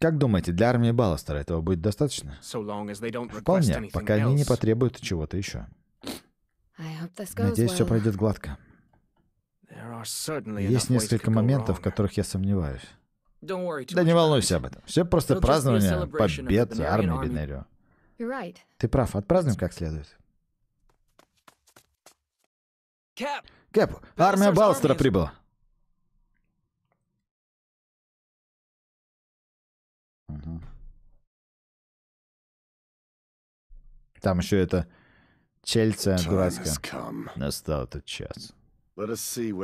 Как думаете, для армии Балластера этого будет достаточно? Вполне, пока они не потребуют чего-то еще. Надеюсь, все пройдет гладко. Есть несколько моментов, в которых я сомневаюсь. Да не волнуйся об этом. Все просто празднование побед армии Бенерио. Ты прав, отпразднуем как следует. Кэп, армия Балстера прибыла. Там еще это чельца дурацкая. Настал этот час.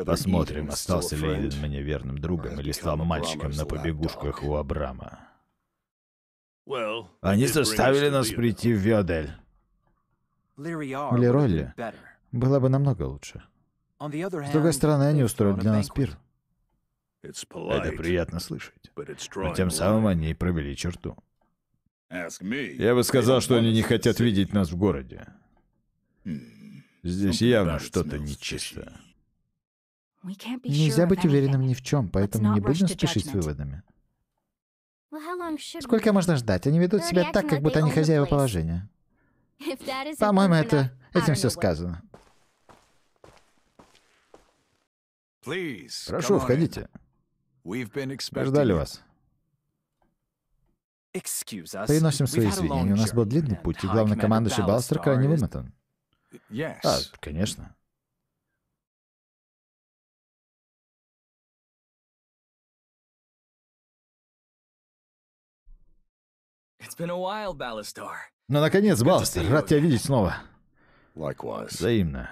Посмотрим, остался ли Эллен мне верным другом или стал мальчиком на побегушках у Абрама. Они заставили нас прийти в Виодель. Леролли было бы намного лучше. С другой стороны, они устроили для нас пир. Это приятно слышать. Но тем самым они и провели черту. Я бы сказал, что они не хотят видеть нас в городе. Hmm. Здесь явно что-то нечисто. Нельзя быть уверенным ни в чем, поэтому не будем спешить с выводами. Сколько можно ждать? Они ведут себя так, как будто они хозяева положения. По-моему, это этим все сказано. Прошу, входите. Ждали вас. Приносим свои извинения. У нас был длинный путь, и главный командующий Балстер не вымотан. А, конечно. Ну, наконец, Балластер, рад тебя видеть снова. Взаимно.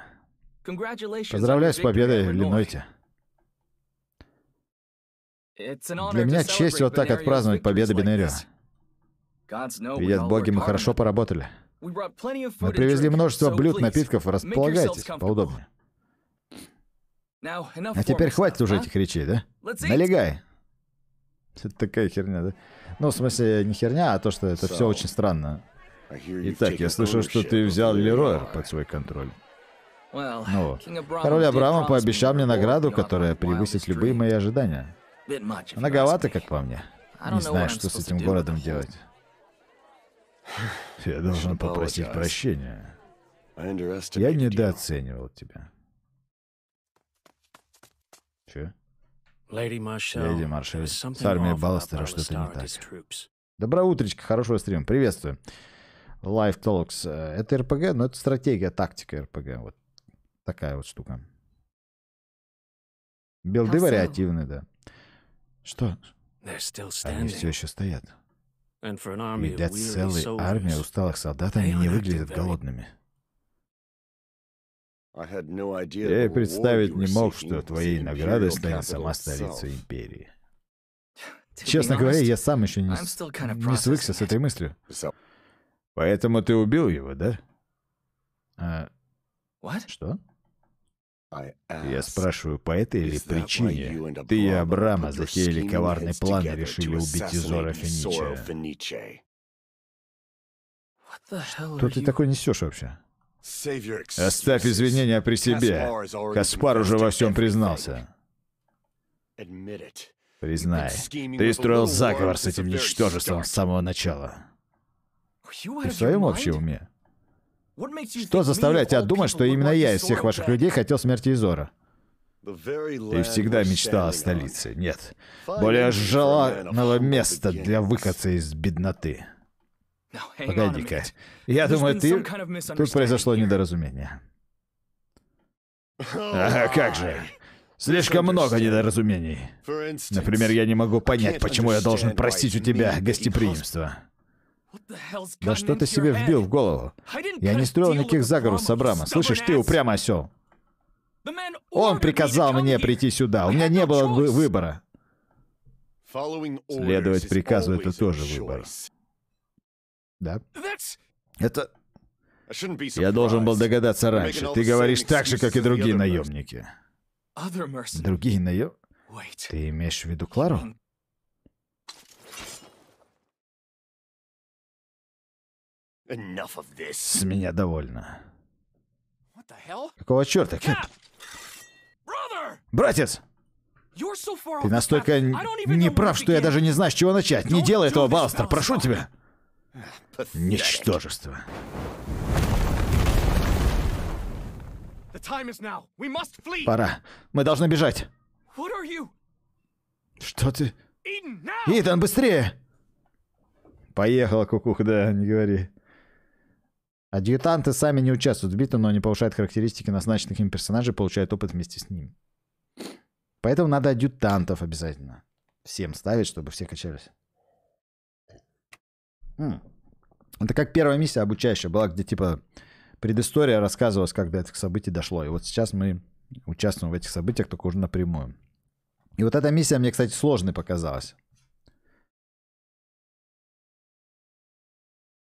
Поздравляю с победой в Ленойте. Для меня честь вот так отпраздновать победы Бенерио. Видят боги, мы хорошо поработали. Мы привезли множество блюд, напитков. Располагайтесь поудобнее. А теперь хватит уже этих речей, да? Налегай. Это такая херня, да? Ну, в смысле, не херня, а то, что это все очень странно. Итак, я слышал, что ты взял Лероя под свой контроль. ну, король Абрама пообещал мне награду, которая превысит любые мои ожидания. Многовато, как по мне. Не знаю, что с этим городом делать. Я должен попросить прощения. Я недооценивал тебя. Леди Маршаль, с армией Балластера что-то не так. Доброе утречко, хорошего стрима, приветствую. Life Talks. Э, это РПГ, но это стратегия, тактика РПГ. Вот такая вот штука. Билды вариативны, да. Что? Они все еще стоят. И для целой армии усталых солдат, они не выглядят голодными. Я и представить не мог, что твоей наградой станет сама столица империи. Честно говоря, я сам еще не, не свыкся с этой мыслью. Поэтому ты убил его, да? А... Что? Я спрашиваю, по этой или причине ты и Абрама затеяли коварный план и решили убить Изора Фенича? Что ты такой несешь вообще? Оставь извинения при себе. Каспар уже во всем признался. Признай, ты строил заговор с этим ничтожеством с самого начала. Ты в своем вообще уме? Что заставляет тебя думать, что именно я из всех ваших людей хотел смерти Изора? Ты всегда мечтал о столице. Нет. Более желанного места для выходца из бедноты. Погоди-ка. Я думаю, ты... Тут произошло недоразумение. А как же? Слишком много недоразумений. Например, я не могу понять, почему я должен простить у тебя гостеприимство. Да что ты себе вбил в голову? Я не строил никаких заговоров с Абрама. Слышишь, ты упрямо осел. Он приказал мне прийти сюда. У меня не было выбора. Следовать приказу — это тоже выбор. Да. Это... Я должен был догадаться раньше. Ты говоришь так же, как и другие наемники. Другие наем... Ты имеешь в виду Клару? С меня довольно. Какого черта, Братец! Ты настолько неправ, что я даже не знаю, с чего начать. Не делай этого, Балстер, прошу тебя. Ничтожество. Пора. Мы должны бежать. Что ты? Итан, быстрее! Поехала, кукуха, да, не говори. Адъютанты сами не участвуют в битве, но они повышают характеристики назначенных им персонажей получают опыт вместе с ним. Поэтому надо адъютантов обязательно. Всем ставить, чтобы все качались. Это как первая миссия обучающая была, где типа предыстория рассказывалась, как до этих событий дошло. И вот сейчас мы участвуем в этих событиях только уже напрямую. И вот эта миссия мне, кстати, сложной показалась.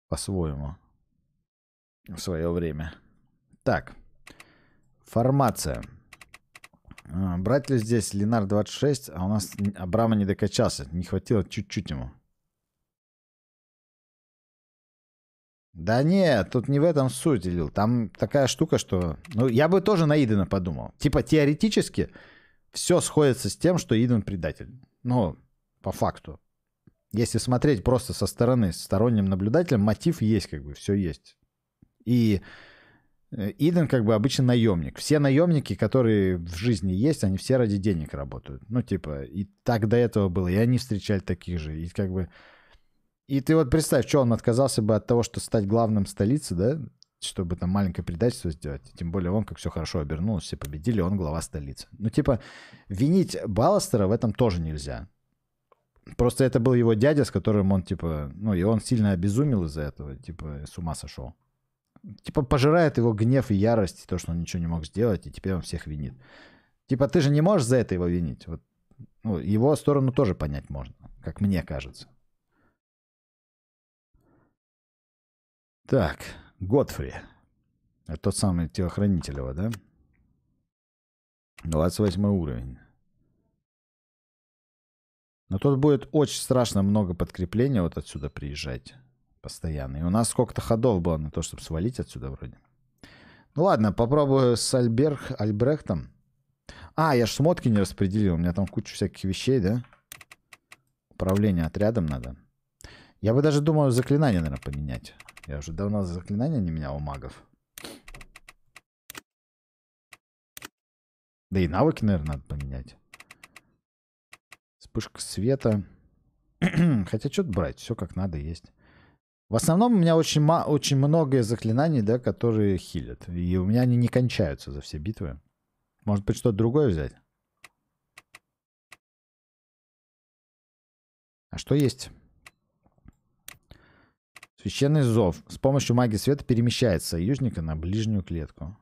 По-своему. В свое время. Так. Формация. А, брать ли здесь Ленар 26, а у нас Абрама не докачался. Не хватило чуть-чуть ему. Да нет, тут не в этом суть, Лил. Там такая штука, что... Ну, я бы тоже на Идена подумал. Типа, теоретически все сходится с тем, что Иден предатель. Ну, по факту. Если смотреть просто со стороны, с сторонним наблюдателем, мотив есть как бы, все есть. И э, Иден как бы обычный наемник. Все наемники, которые в жизни есть, они все ради денег работают. Ну, типа, и так до этого было, и они встречали таких же. И как бы и ты вот представь, что он отказался бы от того, что стать главным столицы, да, чтобы там маленькое предательство сделать. Тем более он, как все хорошо обернулось, все победили, он глава столицы. Ну, типа, винить Балластера в этом тоже нельзя. Просто это был его дядя, с которым он, типа, ну, и он сильно обезумел из-за этого, типа, с ума сошел. Типа, пожирает его гнев и ярость, то, что он ничего не мог сделать, и теперь он всех винит. Типа, ты же не можешь за это его винить. Вот, ну, его сторону тоже понять можно, как мне кажется. Так, Годфри, Это тот самый телохранитель его, да? 28 уровень. Но тут будет очень страшно много подкрепления вот отсюда приезжать постоянно. И у нас сколько-то ходов было на то, чтобы свалить отсюда вроде. Ну ладно, попробую с Альберг, Альбрехтом. А, я ж смотки не распределил. У меня там куча всяких вещей, да? Управление отрядом надо. Я бы даже думаю заклинание, наверное, поменять. Я уже давно заклинания не менял у магов. Да и навыки, наверное, надо поменять. Вспышка света. Хотя что-то брать, все как надо есть. В основном у меня очень, очень многое заклинаний, да, которые хилят. И у меня они не кончаются за все битвы. Может быть, что-то другое взять? А что есть? Священный зов с помощью магии света перемещает союзника на ближнюю клетку.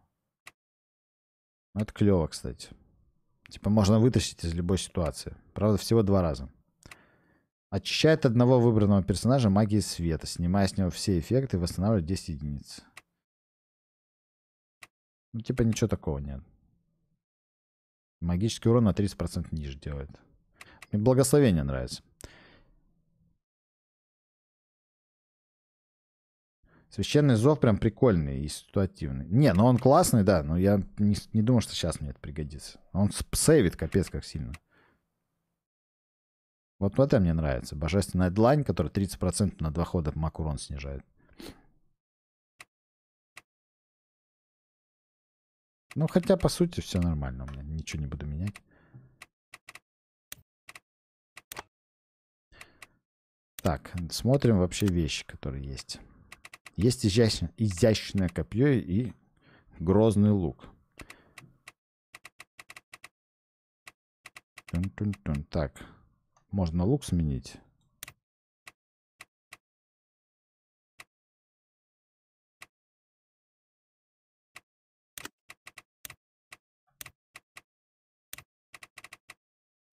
Это клево, кстати. Типа можно вытащить из любой ситуации. Правда, всего два раза. Очищает одного выбранного персонажа магией света, снимая с него все эффекты и восстанавливает 10 единиц. Ну, типа ничего такого нет. Магический урон на 30% ниже делает. Мне благословение нравится. Священный зов прям прикольный и ситуативный. Не, ну он классный, да, но я не, не думаю, что сейчас мне это пригодится. Он сейвит капец как сильно. Вот это мне нравится. Божественная длань, которая 30% на два хода мак снижает. Ну, хотя, по сути, все нормально у меня. Ничего не буду менять. Так, смотрим вообще вещи, которые есть. Есть изящное, изящное копье и грозный лук. Тун -тун -тун. Так, можно лук сменить.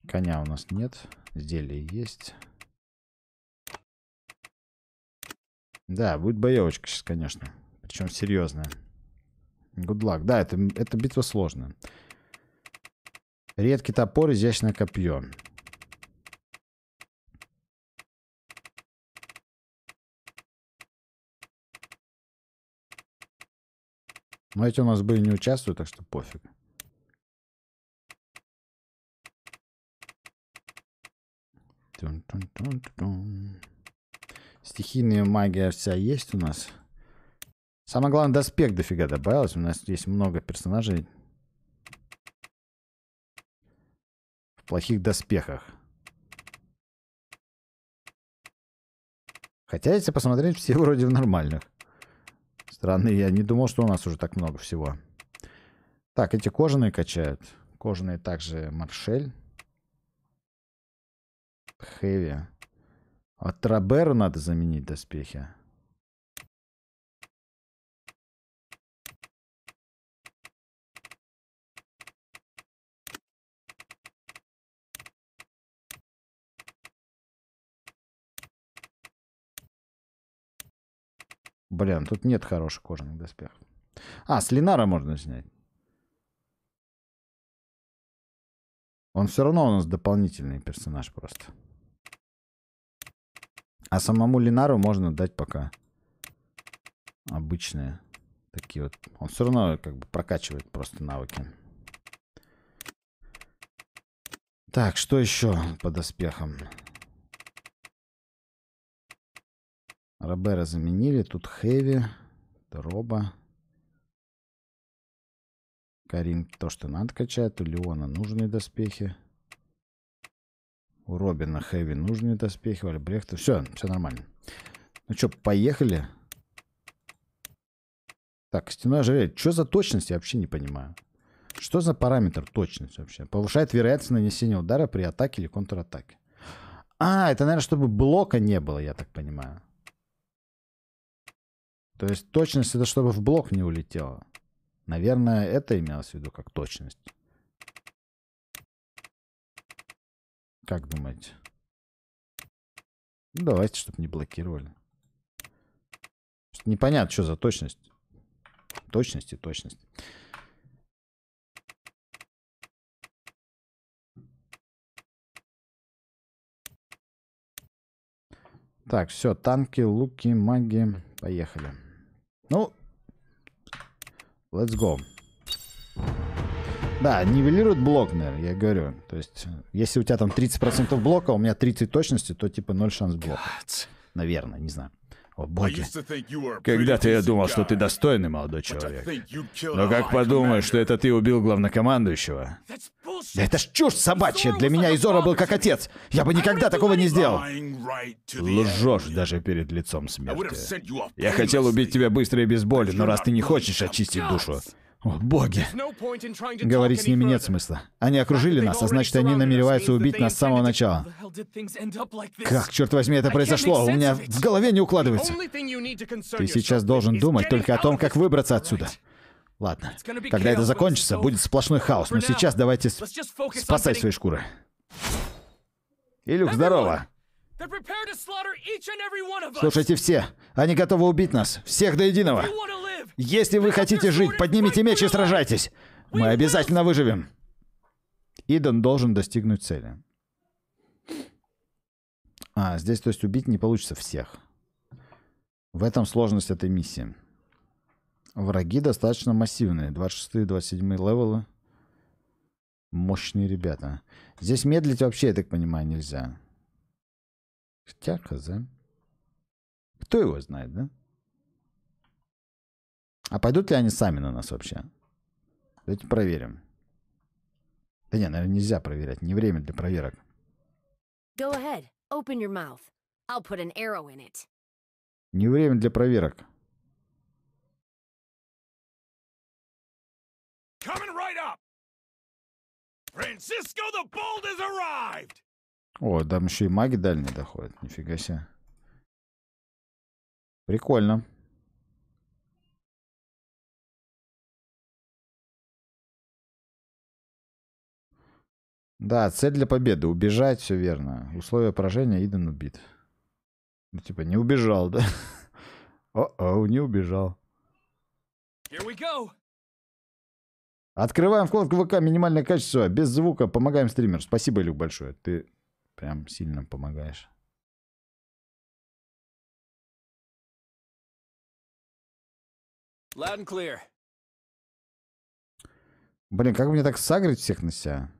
Коня у нас нет, изделия есть. Да, будет боевочка сейчас, конечно. Причем серьезная. Good luck. Да, это, это битва сложная. Редкий топор, изящное копье. Но эти у нас были не участвуют, так что пофиг. Тун-тун-тун-тун стихийная магия вся есть у нас. Самое главное, доспех дофига добавилось. У нас есть много персонажей. В плохих доспехах. Хотя, если посмотреть, все вроде в нормальных. Странно, я не думал, что у нас уже так много всего. Так, эти кожаные качают. Кожаные также маршель. Хэви. От а Траберу надо заменить доспехи. Блин, тут нет хороших кожаных доспехов. А, с Линара можно снять. Он все равно у нас дополнительный персонаж просто. А самому Линару можно дать пока обычные такие вот. Он все равно как бы прокачивает просто навыки. Так, что еще по доспехам? Робера заменили. Тут Хэви, Роба. Карин то, что надо качать. У Леона нужные доспехи. У Робина Хэви нужные доспехи, у Альбрехта. Все, все нормально. Ну что, поехали? Так, стена ожерелья. Что за точность, я вообще не понимаю. Что за параметр точность вообще? Повышает вероятность нанесения удара при атаке или контратаке. А, это, наверное, чтобы блока не было, я так понимаю. То есть точность это чтобы в блок не улетело. Наверное, это имелось в виду как точность. Как думаете? Ну, давайте, чтобы не блокировали. Непонятно, что за точность. Точность и точность. Так, все, танки, луки, маги. Поехали. Ну, let's go. Да, нивелирует блок, наверное, я говорю. То есть, если у тебя там 30% блока, у меня 30 точности, то типа 0 шанс блока. Наверное, не знаю. О, боги. Когда-то я думал, что ты достойный молодой человек. Но как подумаешь, что это ты убил главнокомандующего? это ж чушь собачья! Для меня Изора был как отец! Я бы никогда такого не сделал! Лжешь даже перед лицом смерти. Я хотел убить тебя быстро и без боли, но раз ты не хочешь очистить душу, о, боги! Говорить с ними нет смысла. Они окружили нас, а значит, они намереваются убить нас с самого начала. Как, черт возьми, это произошло? У меня в голове не укладывается. Ты сейчас должен думать только о том, как выбраться отсюда. Ладно, когда это закончится, будет сплошной хаос, но сейчас давайте спасать свои шкуры. Илюх, здорово! Слушайте все, они готовы убить нас, всех до единого. Если вы хотите жить, поднимите меч и сражайтесь. Мы обязательно выживем. Иден должен достигнуть цели. А, здесь, то есть, убить не получится всех. В этом сложность этой миссии. Враги достаточно массивные. 26 27 левелы. Мощные ребята. Здесь медлить вообще, я так понимаю, нельзя. Хотя, хз. Кто его знает, да? А пойдут ли они сами на нас вообще? Давайте проверим. Да не, наверное, нельзя проверять. Не время для проверок. Go ahead. Open your mouth. I'll put an arrow in it. Не время для проверок. Coming right up. Francisco the Bold has arrived. О, там еще и маги дальние доходят. Нифига себе. Прикольно. Да, цель для победы. Убежать, все верно. Условия поражения, Иден убит. Ну, типа, не убежал, да? О-оу, не убежал. Открываем вкладку ВК, минимальное качество, без звука, помогаем стримеру. Спасибо, Люк, большое. Ты прям сильно помогаешь. Loud and clear. Блин, как мне так сагрить всех на себя?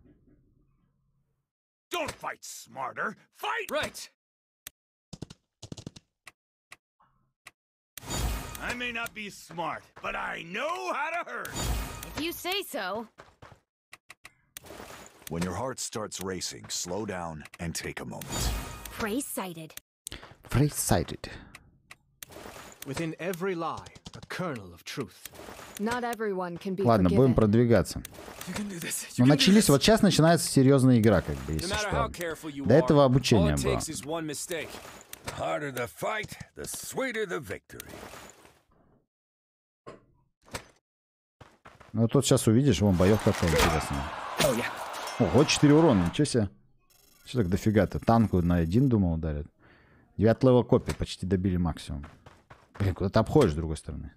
Don't fight smarter, fight right! I may not be smart, but I know how to hurt. If you say so. When your heart starts racing, slow down and take a moment. Pray sighted. Pray sighted. Ладно, будем продвигаться. Ну, начались, вот сейчас начинается серьезная игра, как бы, если что. До этого обучения было. Ну, тут сейчас увидишь, вон, боев какой интересный. Oh, Ого, 4 урона, ничего себе. Что так дофига-то? Танку на один, думал, ударят. Девятого копии почти добили максимум. Блин, куда ты обходишь с другой стороны?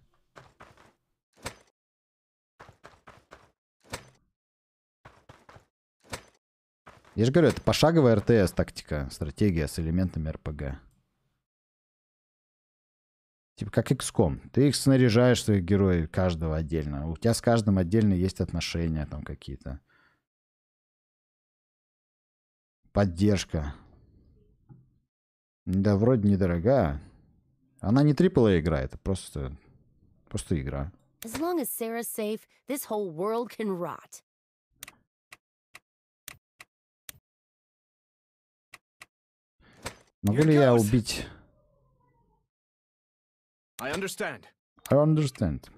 Я же говорю, это пошаговая РТС тактика, стратегия с элементами РПГ. Типа как XCOM. Ты их снаряжаешь, своих героев, каждого отдельно. У тебя с каждым отдельно есть отношения там какие-то. Поддержка. Да вроде недорогая. Она не AAA игра, это просто, просто игра. As long as Sarah's safe, this whole world can rot. Могу ли я убить? I understand. I understand.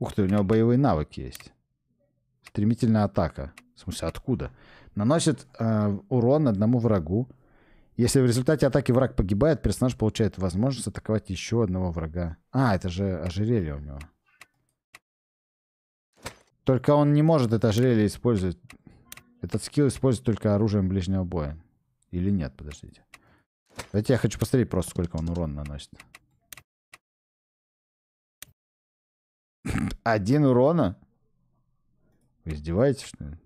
Ух ты, у него боевые навыки есть. Стремительная атака. В смысле, откуда? Наносит э, урон одному врагу если в результате атаки враг погибает, персонаж получает возможность атаковать еще одного врага. А, это же ожерелье у него. Только он не может это ожерелье использовать. Этот скилл использует только оружием ближнего боя. Или нет, подождите. Давайте я хочу посмотреть просто, сколько он урон наносит. Один урона? Вы издеваетесь, что ли?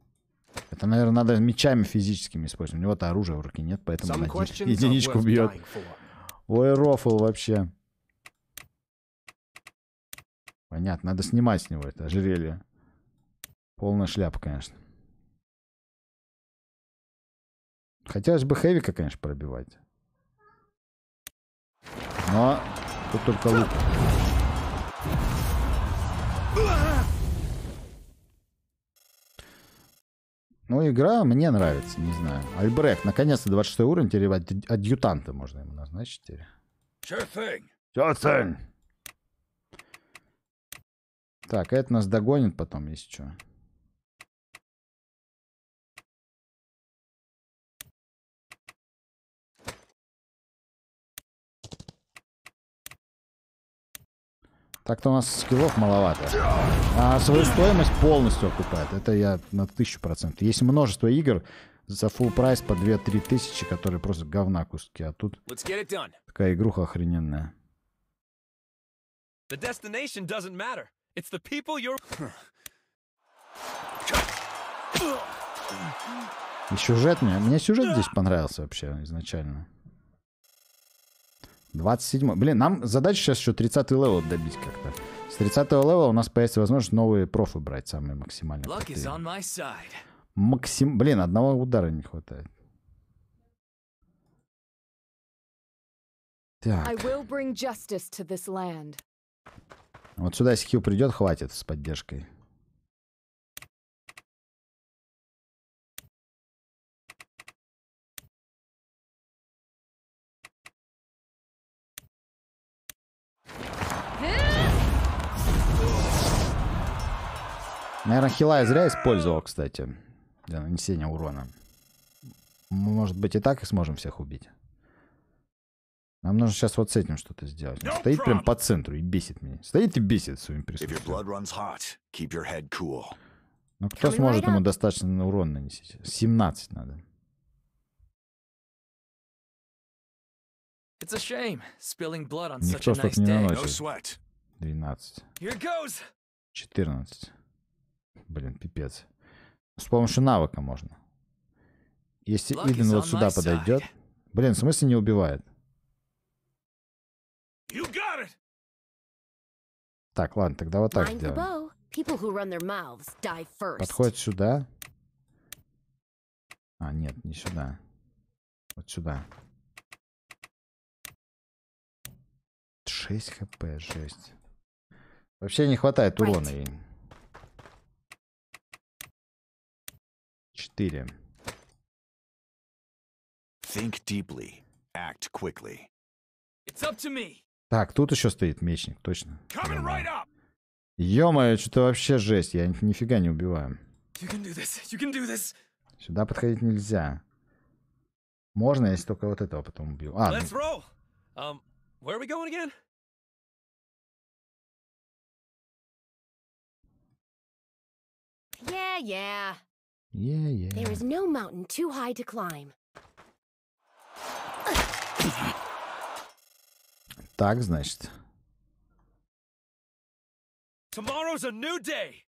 Это, наверное, надо мечами физическими использовать. У него-то оружия в руке нет, поэтому единичку бьет. Ой, рофл вообще. Понятно, надо снимать с него это ожерелье. Полная шляпа, конечно. Хотелось бы хэвика, конечно, пробивать. Но тут только лук. Ну, игра мне нравится, не знаю. Альбрек, наконец-то 26 уровень, теперь адъютанты можно ему назначить теперь. Sure thing. Sure thing. Так, это нас догонит потом, если что. Так-то у нас скиллов маловато. А свою стоимость полностью окупает. Это я на тысячу процентов. Есть множество игр за full прайс по 2-3 тысячи, которые просто говна куски. А тут такая игруха охрененная. The destination doesn't matter. It's the people you're... И сюжет мне... Мне сюжет здесь понравился вообще изначально. 27 Блин, нам задача сейчас еще 30 левел добить как-то. С 30 левела у нас появится возможность новые профы брать, самые максимальные. Максим... Блин, одного удара не хватает. Так. Вот сюда, если придет, хватит с поддержкой. Наверное, хила я зря использовал, кстати, для нанесения урона. Может быть, и так их сможем всех убить. Нам нужно сейчас вот с этим что-то сделать. Он стоит прям по центру и бесит меня. Стоит и бесит своим присутствием. Ну, кто сможет ему достаточно урон нанести? 17 надо. It's a shame, spilling blood on Никто such a nice day. не наносит. 12. 14. Блин, пипец. С помощью навыка можно. Если Иден вот сюда подойдет... Блин, в смысле не убивает? Так, ладно, тогда вот так сделаем. Подходит сюда. А, нет, не сюда. Вот сюда. 6 хп, жесть. Вообще не хватает урона ей. 4. Think deeply. Act quickly. It's up to me. Так, тут еще стоит мечник, точно. Right Ё-моё, что-то вообще жесть, я нифига не убиваю. Сюда подходить нельзя. Можно, если только вот этого потом убью. А, ну... um, Yeah, yeah. Yeah, yeah. There is no mountain too high to climb. Так, значит. Tomorrow's a new day.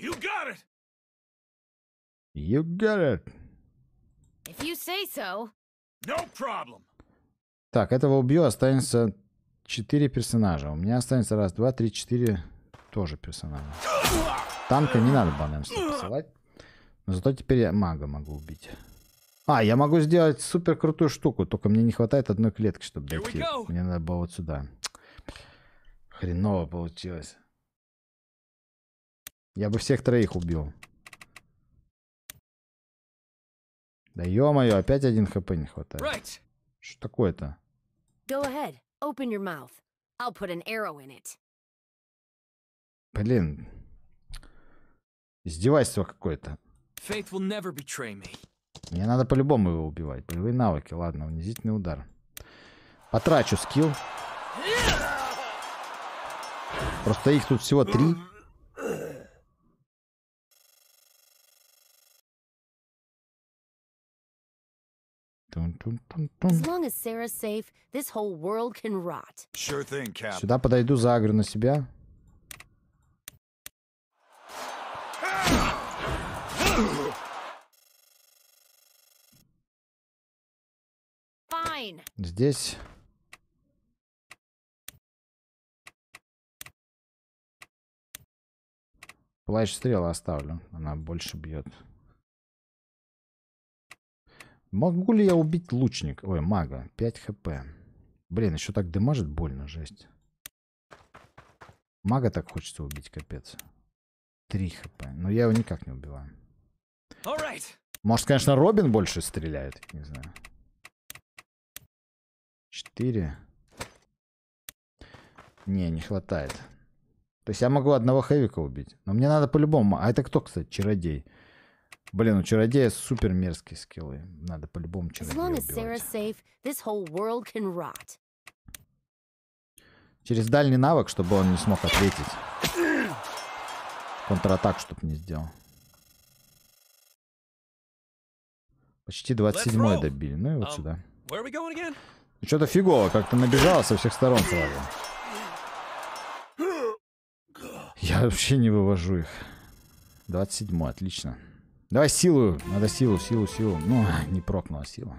You got it. You got it. If you say so. No problem. Так, этого убью, останется 4 персонажа. У меня останется раз, два, три, четыре тоже персонажа. Танка не надо было, наверное, посылать. Но зато теперь я мага могу убить. А, я могу сделать супер крутую штуку, только мне не хватает одной клетки, чтобы дойти. Мне надо было вот сюда. Хреново получилось. Я бы всех троих убил. Да ё-моё, опять один хп не хватает. Right. Что такое-то? Блин, Издевательство какое-то. Мне надо по-любому его убивать. Полевые навыки. Ладно, унизительный удар. Потрачу скилл. Просто их тут всего три. Сюда подойду, за загрю на себя. Здесь. Плащ стрела оставлю. Она больше бьет. Могу ли я убить лучник? Ой, мага. 5 хп. Блин, еще так дымажит больно, жесть. Мага так хочется убить, капец. 3 хп. Но я его никак не убиваю. Может, конечно, Робин больше стреляет. Не знаю. 4. Не, не хватает. То есть я могу одного хэвика убить. Но мне надо по-любому... А это кто, кстати? Чародей. Блин, у чародея супер мерзкие скиллы. Надо по-любому чародея убивать. Через дальний навык, чтобы он не смог ответить. Контратак, чтобы не сделал. Почти 27 добили. Ну и вот um, сюда. Ну, что-то фигово, как-то набежало со всех сторон сразу. Я вообще не вывожу их. 27 отлично. Давай силу, надо силу, силу, силу. Ну, не прокнула сила.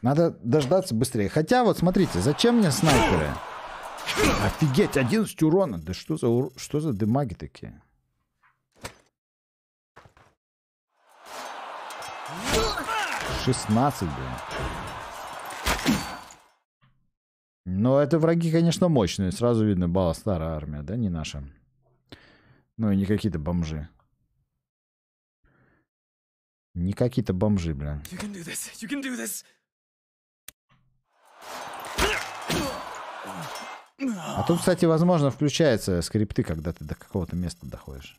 Надо дождаться быстрее. Хотя, вот смотрите, зачем мне снайперы? Офигеть, 11 урона. Да что за, ур... что за дымаги такие? 16, блин. Но это враги, конечно, мощные. Сразу видно, была старая армия, да, не наша. Ну и не какие-то бомжи. Не какие-то бомжи, блин. А тут, кстати, возможно, включаются скрипты, когда ты до какого-то места доходишь.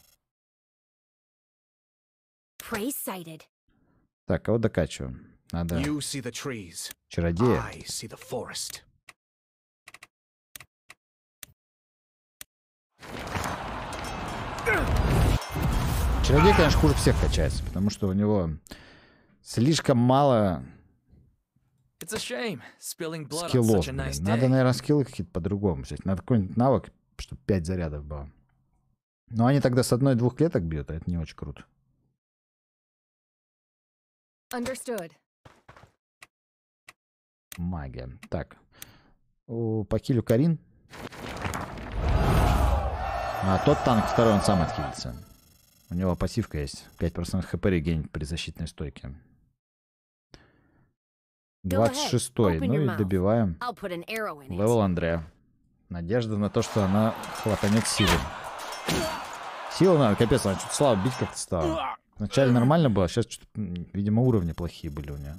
Так, кого а докачиваем? Надо... Чародея. Чародей, конечно, хуже всех качается, потому что у него слишком мало скиллов. Блин. Надо, наверное, скиллы какие-то по-другому взять. Надо какой-нибудь навык, чтобы 5 зарядов было. Но они тогда с одной-двух клеток бьют, а это не очень круто. Understood. Магия. Так. По килю Карин. А тот танк второй, он сам отхилится. У него пассивка есть. 5% хп реген при защитной стойке. 26 Ну и добиваем. Левел Андрея. Надежда на то, что она хватанет силы. Сила надо, капец, она чуть слабо бить как-то стала. Вначале нормально было, а сейчас, видимо, уровни плохие были у нее.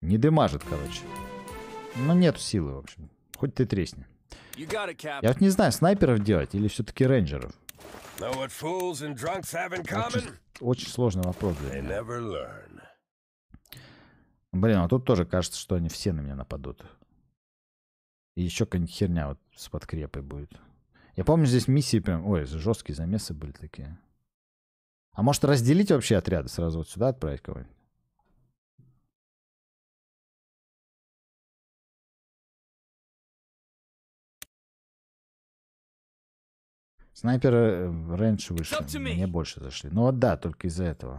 Не дымажит, короче. Ну, нет силы, в общем. Хоть ты тресни. Я вот не знаю, снайперов делать или все-таки рейнджеров. Очень, очень сложный вопрос для меня. Блин, а тут тоже кажется, что они все на меня нападут. И еще какая-нибудь херня вот с подкрепой будет. Я помню, здесь миссии прям... Ой, жесткие замесы были такие. А может разделить вообще отряды сразу вот сюда отправить кого-нибудь? Снайперы э, раньше вышли, мне больше зашли. Ну вот да, только из-за этого.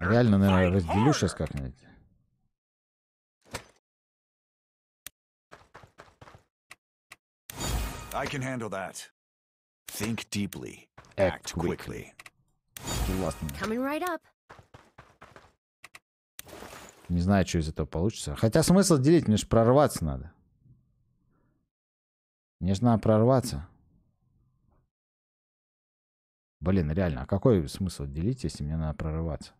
Реально, наверное, разделю сейчас как-нибудь. I can handle that. Think deeply. Act, quickly. Coming right up. Не знаю, что из этого получится. Хотя смысл делить, мне же прорваться надо. Мне же надо прорваться. Блин, реально, а какой смысл делить, если мне надо прорываться?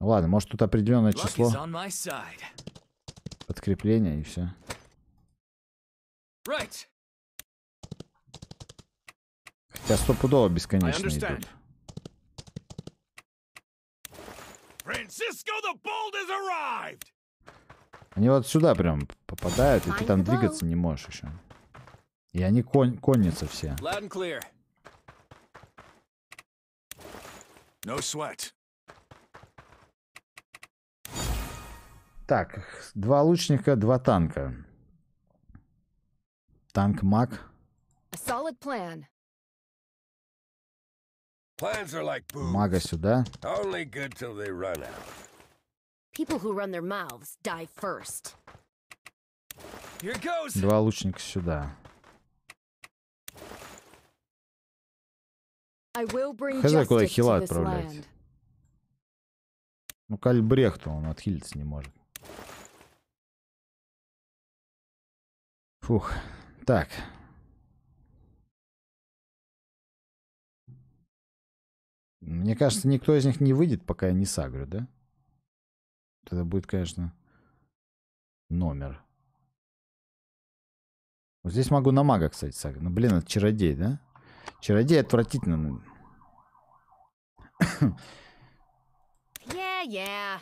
Ладно, может тут определенное число. Подкрепление и все. Хотя стопудово бесконечно идут. Они вот сюда прям попадают, и ты там двигаться не можешь еще. И они кон конница все. No sweat. Так, два лучника, два танка. Танк маг. Мага сюда. Два лучника сюда. Хз, куда хила отправлять? Ну, кальбрехт он отхилиться не может. Фух, так. Мне кажется, никто из них не выйдет, пока я не сагрю, да? Это будет, конечно, номер. Вот здесь могу на мага, кстати, сагрить. Ну, блин, это чародей, да? Чародей отвратительно. Ну. Yeah, yeah.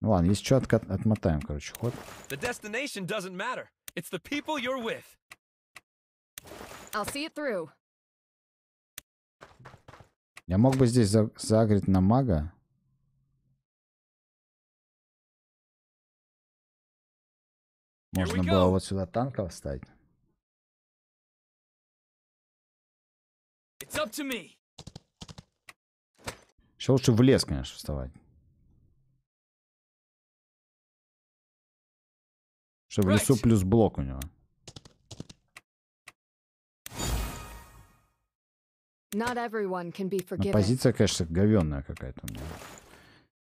Ну ладно, если что, отмотаем, короче, ход. The destination doesn't matter. It's the people you're with. I'll see it through. Я мог бы здесь за загреть на мага. Можно было вот сюда танка встать. Еще лучше в лес, конечно, вставать. Все, в лесу плюс блок у него. Ну, позиция, конечно, говенная какая-то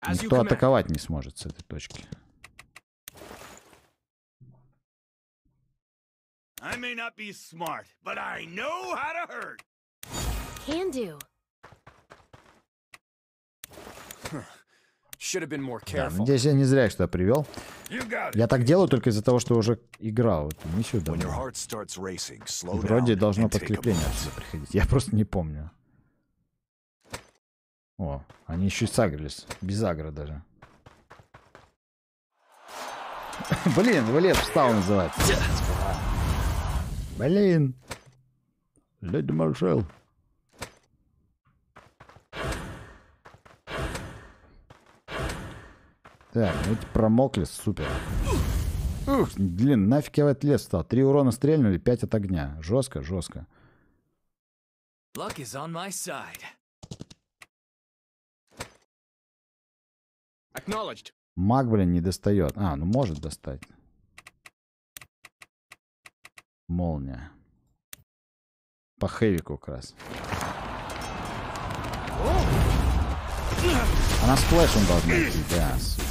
Никто атаковать не сможет с этой точки. Can do. Да, надеюсь, я не зря их сюда привел. Я так делаю только из-за того, что уже играл эту вот, миссию давно. Вроде должно подкрепление приходить. Я просто не помню. О, они еще и сагрились. Без агра даже. Блин, Валет встал называется. Блин. Леди Маршал. Так, ну эти промокли, супер. Ух, блин, нафиг я в этот лес стал. Три урона стрельнули, пять от огня. Жестко, жестко. Luck Маг, блин, не достает. А, ну может достать. Молния. По хэвику как раз. Она сплэшем должна идти, да, сука.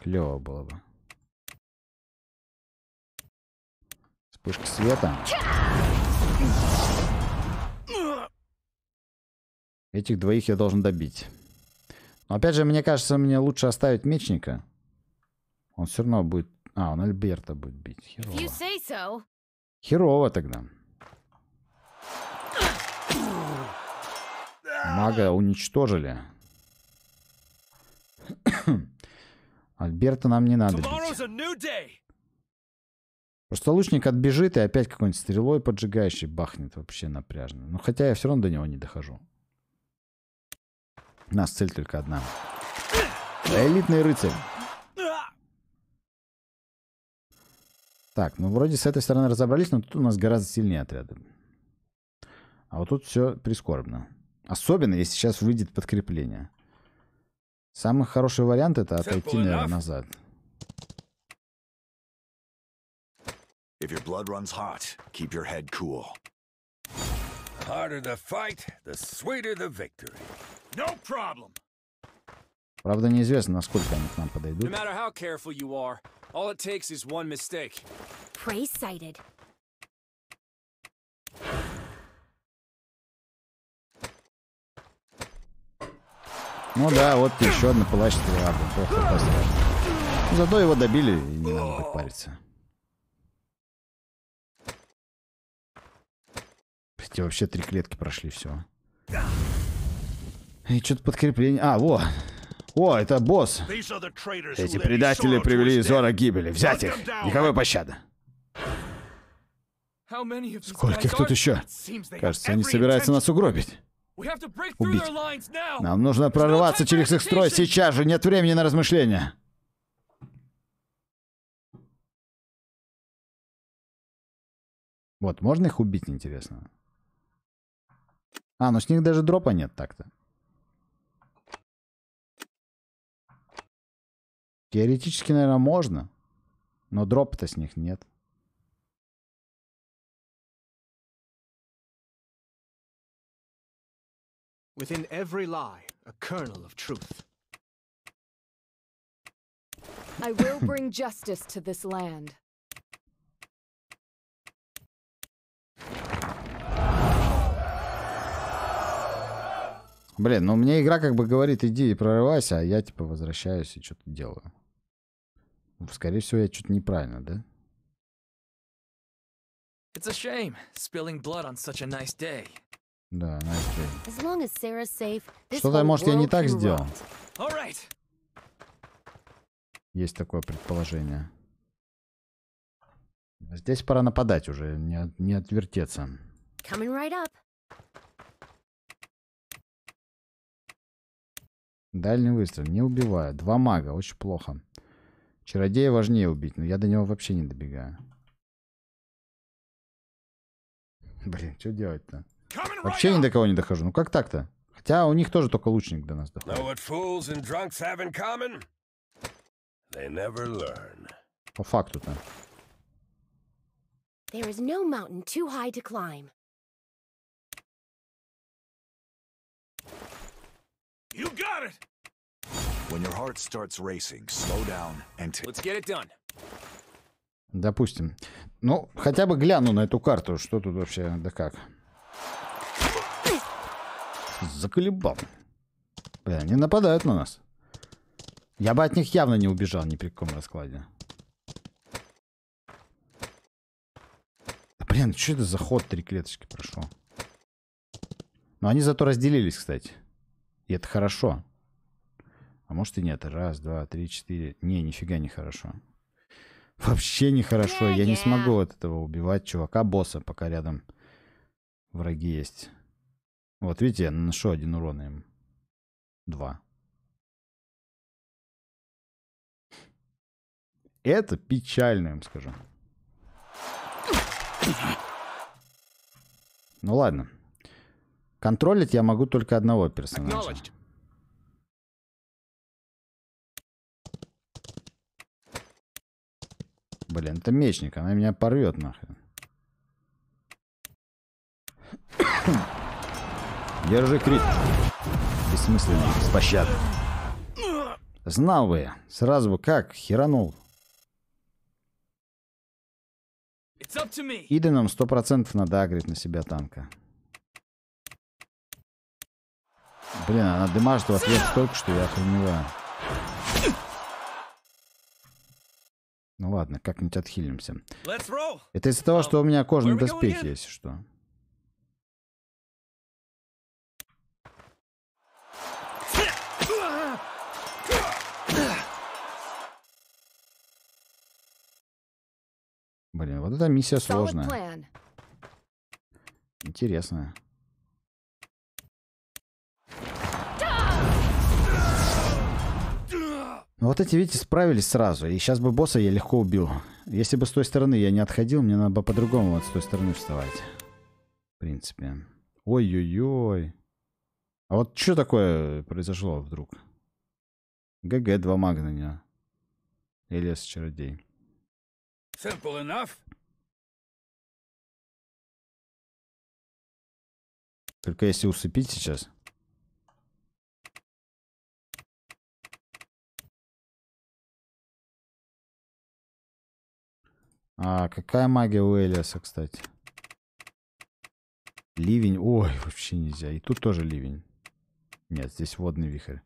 Клево было бы. Вспышка света. Этих двоих я должен добить. Но опять же, мне кажется, мне лучше оставить мечника. Он все равно будет... А, он Альберта будет бить. Херово. So. Херово тогда. Мага уничтожили. Альберта нам не надо бить. Просто лучник отбежит и опять какой-нибудь стрелой поджигающий бахнет вообще напряжно. Но ну, хотя я все равно до него не дохожу. У нас цель только одна. Элитный рыцарь. Так, ну вроде с этой стороны разобрались, но тут у нас гораздо сильнее отряды. А вот тут все прискорбно. Особенно, если сейчас выйдет подкрепление. Самый хороший вариант это отойти, наверное, назад. If your blood runs hot, keep your head cool. Harder the fight, the sweeter the victory. No problem. Правда, неизвестно, насколько они к нам подойдут. No matter how careful you are, all it takes is one mistake. Prey sighted. Ну да, вот еще одна палач ладно, плохо пострашно. Ну, зато его добили, и не надо так париться. Прости, вообще три клетки прошли, все. И что-то подкрепление... А, во! О, это босс! Эти предатели привели Зора к гибели. Взять их! Никакой пощады! Сколько их тут еще? Кажется, они собираются нас угробить. Убить. Нам нужно прорываться через их строй сейчас же. Нет времени на размышления. Вот, можно их убить, интересно? А, ну с них даже дропа нет так-то. Теоретически, наверное, можно. Но дропа-то с них нет. Within every lie, a kernel of truth. I will bring justice to this land. Блин, ну мне игра как бы говорит, иди и прорывайся, а я типа возвращаюсь и что-то делаю. Скорее всего, я что-то неправильно, да? It's a shame, spilling blood on such a nice day. Да, окей. Что-то, может, я не так сделал? Есть такое предположение. Здесь пора нападать уже, не, не отвертеться. Right Дальний выстрел. Не убиваю. Два мага. Очень плохо. Чародея важнее убить, но я до него вообще не добегаю. Блин, что делать-то? Вообще ни до кого не дохожу. Ну как так-то? Хотя у них тоже только лучник до нас доходит. По факту-то. There is no mountain too high to climb. You got it! When your heart starts racing, slow down and Let's get it done. Допустим. Ну, хотя бы гляну на эту карту, что тут вообще, да как. Заколебал. Бля, э, они нападают на нас. Я бы от них явно не убежал ни при каком раскладе. блин, что это за ход три клеточки прошло? Но они зато разделились, кстати. И это хорошо. А может и нет. Раз, два, три, четыре. Не, нифига не хорошо. Вообще нехорошо. Я не смогу от этого убивать чувака-босса, пока рядом враги есть. Вот видите, я наношу один урон им. Два. Это печально, я вам скажу. Ну ладно. Контролить я могу только одного персонажа. Блин, это мечник, она меня порвет нахрен. Хм. Держи крит. Бессмысленный, беспощадный. Знал бы, я, сразу бы как, херанул. Иденом 100% надо агрить на себя танка. Блин, она дымажит в ответ столько, что я охреневаю. Ну ладно, как-нибудь отхилимся. Это из-за того, что у меня кожный доспех, есть, что. Ну да, миссия сложная. Интересная. Ну вот эти, видите, справились сразу. И сейчас бы босса я легко убил. Если бы с той стороны я не отходил, мне надо бы по-другому вот с той стороны вставать. В принципе. Ой-ой-ой. А вот что такое произошло вдруг? ГГ, два магна Или с чародей. Simple enough. Только если усыпить сейчас. А, какая магия у Элиаса, кстати? Ливень. Ой, вообще нельзя. И тут тоже ливень. Нет, здесь водный вихрь.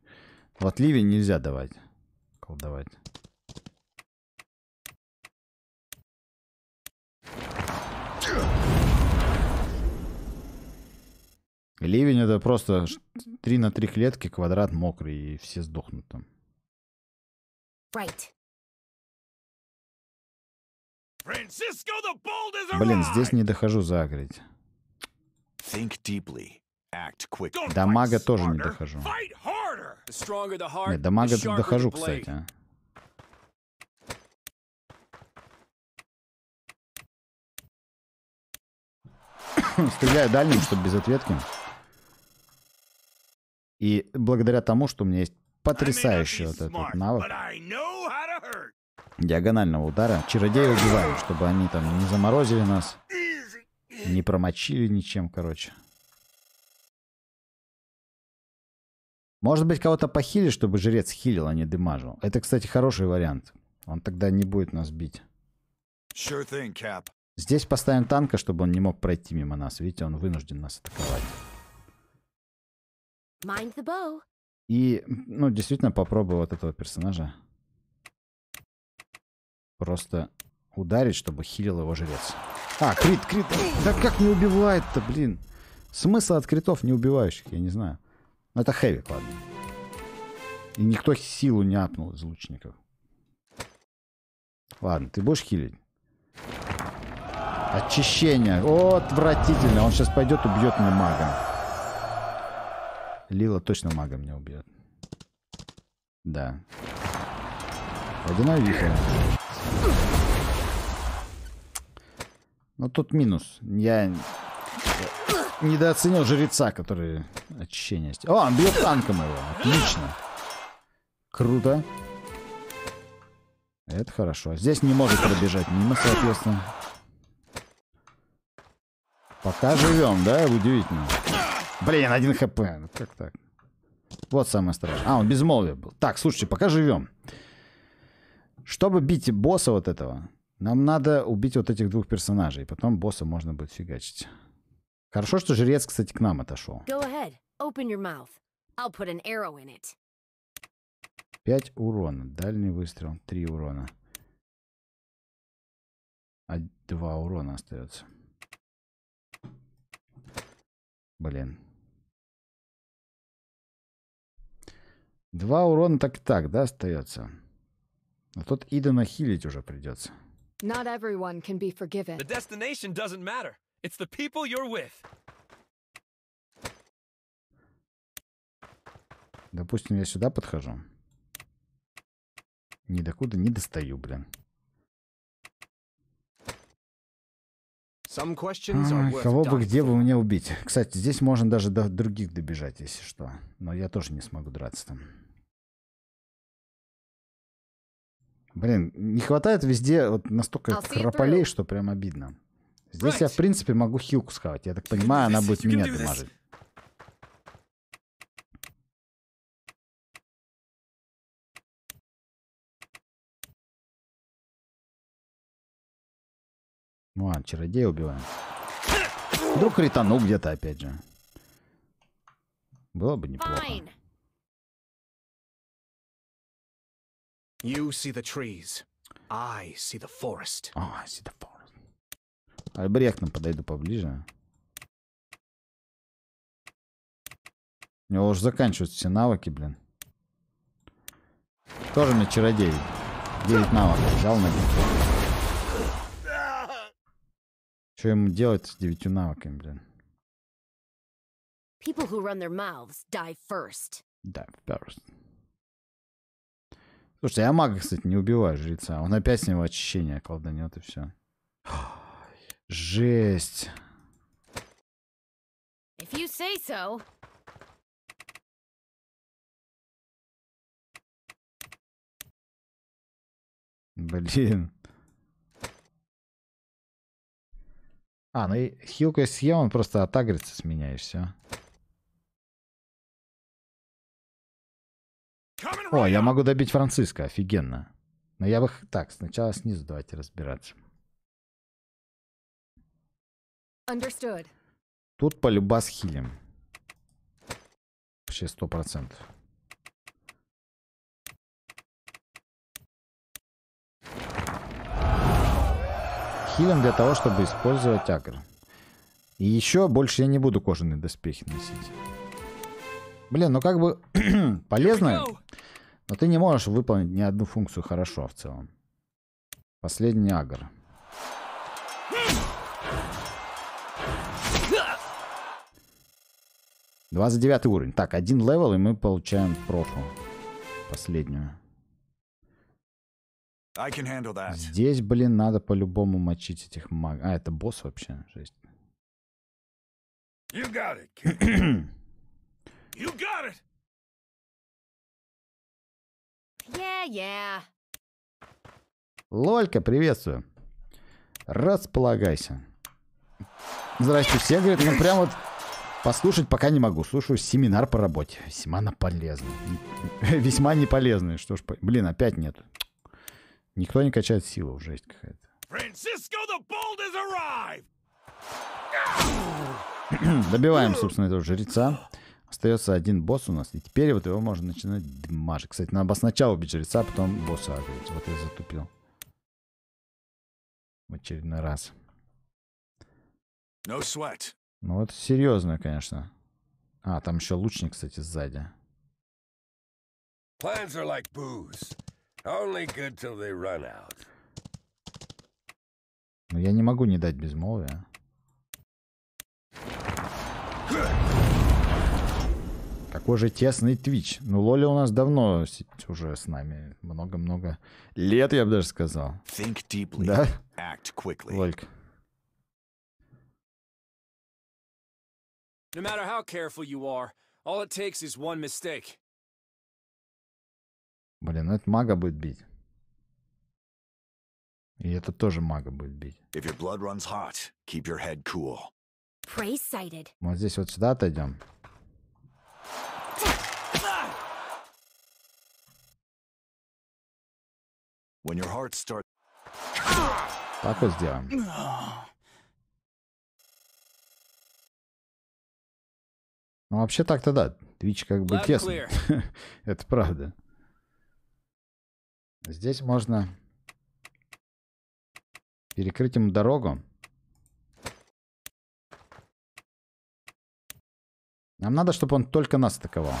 Вот ливень нельзя давать. Колдовать. Ливень это просто 3 на 3 клетки, квадрат мокрый, и все сдохнут там. Right. Блин, здесь не дохожу загреть. До мага тоже не дохожу. Нет, дамага мага дохожу, кстати. Стреляю дальним, чтобы без ответки. И благодаря тому, что у меня есть потрясающий вот этот вот навык диагонального удара, чародея убиваем, чтобы они там не заморозили нас, не промочили ничем, короче. Может быть, кого-то похили, чтобы жрец хилил, а не дымажил. Это, кстати, хороший вариант. Он тогда не будет нас бить. Sure thing, Здесь поставим танка, чтобы он не мог пройти мимо нас. Видите, он вынужден нас атаковать. И, ну, действительно попробую вот этого персонажа просто ударить, чтобы хилил его жрец. А, крит, крит. Да как не убивает-то, блин? Смысл от критов не убивающих, я не знаю. Но ну, это хэви, ладно. И никто силу не апнул из лучников. Ладно, ты будешь хилить? Очищение. О, отвратительно. Он сейчас пойдет, убьет меня мага. Лила точно магом не убьет. Да. Водяная вихрь. Но тут минус. Я недооценил жреца, который очищение О, он бьет танком его. Отлично. Круто. Это хорошо. Здесь не может пробежать мимо, соответственно. Пока живем, да? Удивительно. Блин, один хп. Ну как так? Вот самое страшное. А, он безмолвие был. Так, слушайте, пока живем. Чтобы бить босса вот этого, нам надо убить вот этих двух персонажей. Потом босса можно будет фигачить. Хорошо, что жрец, кстати, к нам отошел. Пять урона. Дальний выстрел. Три урона. А два урона остается. Блин. Два урона так так, да, остается? А тут Идана хилить уже придется. Not everyone can be forgiven. The destination doesn't matter. It's the people you're with. Допустим, я сюда подхожу. Ни докуда не достаю, блин. А, кого бы где бы мне убить? Кстати, здесь можно даже до других добежать, если что. Но я тоже не смогу драться там. Блин, не хватает везде вот настолько крополей, что прям обидно. Здесь я, в принципе, могу хилку схавать. Я так понимаю, она будет меня дамажить. Ладно, ну, чародея убиваем. Вдруг кританул где-то опять же. Было бы неплохо. You see the trees. I see the forest. Oh, I see the forest. нам подойду поближе. У него уже заканчиваются все навыки, блин. Тоже на чародей. 9 навыков взял на битву. Что ему делать с девятью навыками, блин? People who run their mouths die first. Die first. Слушай, я мага, кстати, не убиваю жреца. Он опять с него очищение колданет и все. Жесть. If you say so. Блин. А, ну и хилкой съел, он просто отагрится с меня и все. О, я могу добить Франциска, офигенно. Но я бы... Так, сначала снизу давайте разбираться. Understood. Тут полюбас хилим. Вообще сто процентов. хилим для того, чтобы использовать агро. И еще больше я не буду кожаные доспехи носить. Блин, ну как бы полезно, но ты не можешь выполнить ни одну функцию хорошо в целом. Последний агр. Двадцать девятый уровень. Так, один левел, и мы получаем профу. Последнюю. Здесь, блин, надо по-любому мочить этих маг. А, это босс вообще, жесть. You got it, kid. you got it. Yeah, yeah. Лолька, приветствую. Располагайся. Здрасте все, говорит, ну прям вот послушать пока не могу. Слушаю семинар по работе. Весьма полезный. Весьма не полезный. Что ж, блин, опять нет. Никто не качает силу, жесть какая-то. Добиваем, собственно, этого жреца. Остается один босс у нас, и теперь вот его можно начинать дмажить. Кстати, надо бы сначала убить жреца, а потом босса агрить. Вот я затупил. В очередной раз. No sweat. Ну вот серьезно, конечно. А, там еще лучник, кстати, сзади. Plans are like booze. Only good till they run out. Но ну, я не могу не дать безмолвия. Какой же тесный Твич. Ну, Лоли у нас давно уже с нами. Много-много лет, я бы даже сказал. Think deeply. Да? Act quickly. Лолька. No matter how careful you are, all it takes is one mistake. Блин, ну это мага будет бить. И это тоже мага будет бить. If hot, cool. Вот здесь вот сюда отойдем. When your heart start... Так вот сделаем. Ну, вообще так-то да. Твич как бы тесно. Это правда. Здесь можно перекрыть ему дорогу. Нам надо, чтобы он только нас атаковал.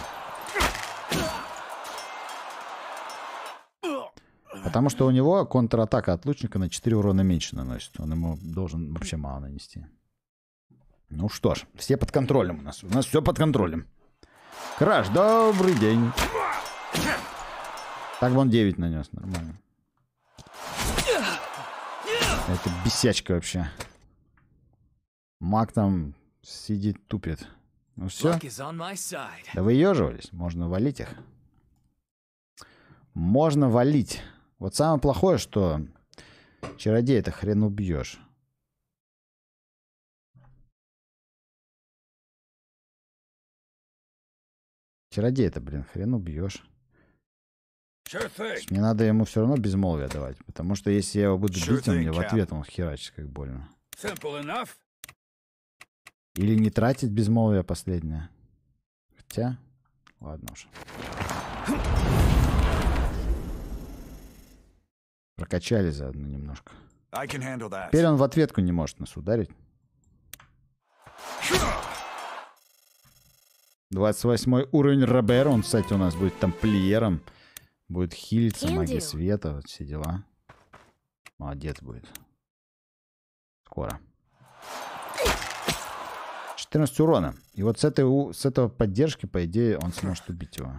Потому что у него контратака от лучника на 4 урона меньше наносит. Он ему должен вообще мало нанести. Ну что ж, все под контролем у нас. У нас все под контролем. Краш, добрый день. Так вон 9 нанес, нормально. Это бесячка вообще. Маг там сидит, тупит. Ну все. Да вы еживались, можно валить их. Можно валить. Вот самое плохое, что чародей это хрен убьешь. Чародей это, блин, хрен убьешь. Мне надо ему все равно безмолвие давать, потому что если я его буду бить, он мне в ответ он херачит, как больно. Или не тратить безмолвие последнее. Хотя, ладно уж. Прокачали заодно немножко. Теперь он в ответку не может нас ударить. 28 уровень Робер, он, кстати, у нас будет тамплиером. Будет хилиться, маги света, вот все дела. Молодец будет. Скоро. 14 урона. И вот с, этой, с этого поддержки, по идее, он сможет убить его.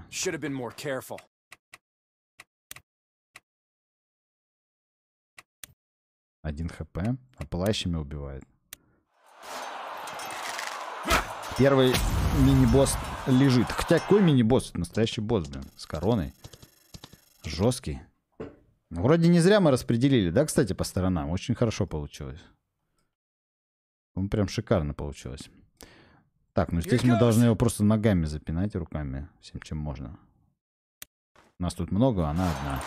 Один хп. А плащами убивает. Первый мини-босс лежит. Хотя какой мини-босс? Настоящий босс, блин. С короной. Жесткий. Ну, вроде не зря мы распределили, да, кстати, по сторонам. Очень хорошо получилось. Он ну, прям шикарно получилось. Так, ну здесь мы должны его просто ногами запинать, руками, всем чем можно. Нас тут много, она одна.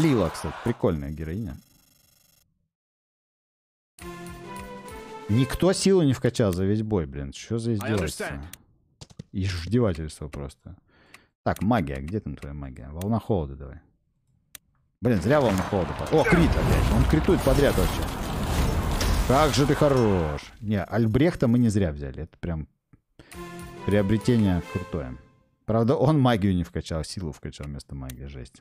Лила, кстати, прикольная героиня. Никто силу не вкачал за весь бой, блин. Что за издевательство? Издевательство просто. Так, магия. Где там твоя магия? Волна холода давай. Блин, зря волна холода. О, крит опять. Он критует подряд вообще. Как же ты хорош. Не, Альбрехта мы не зря взяли. Это прям приобретение крутое. Правда, он магию не вкачал, силу вкачал вместо магии. Жесть.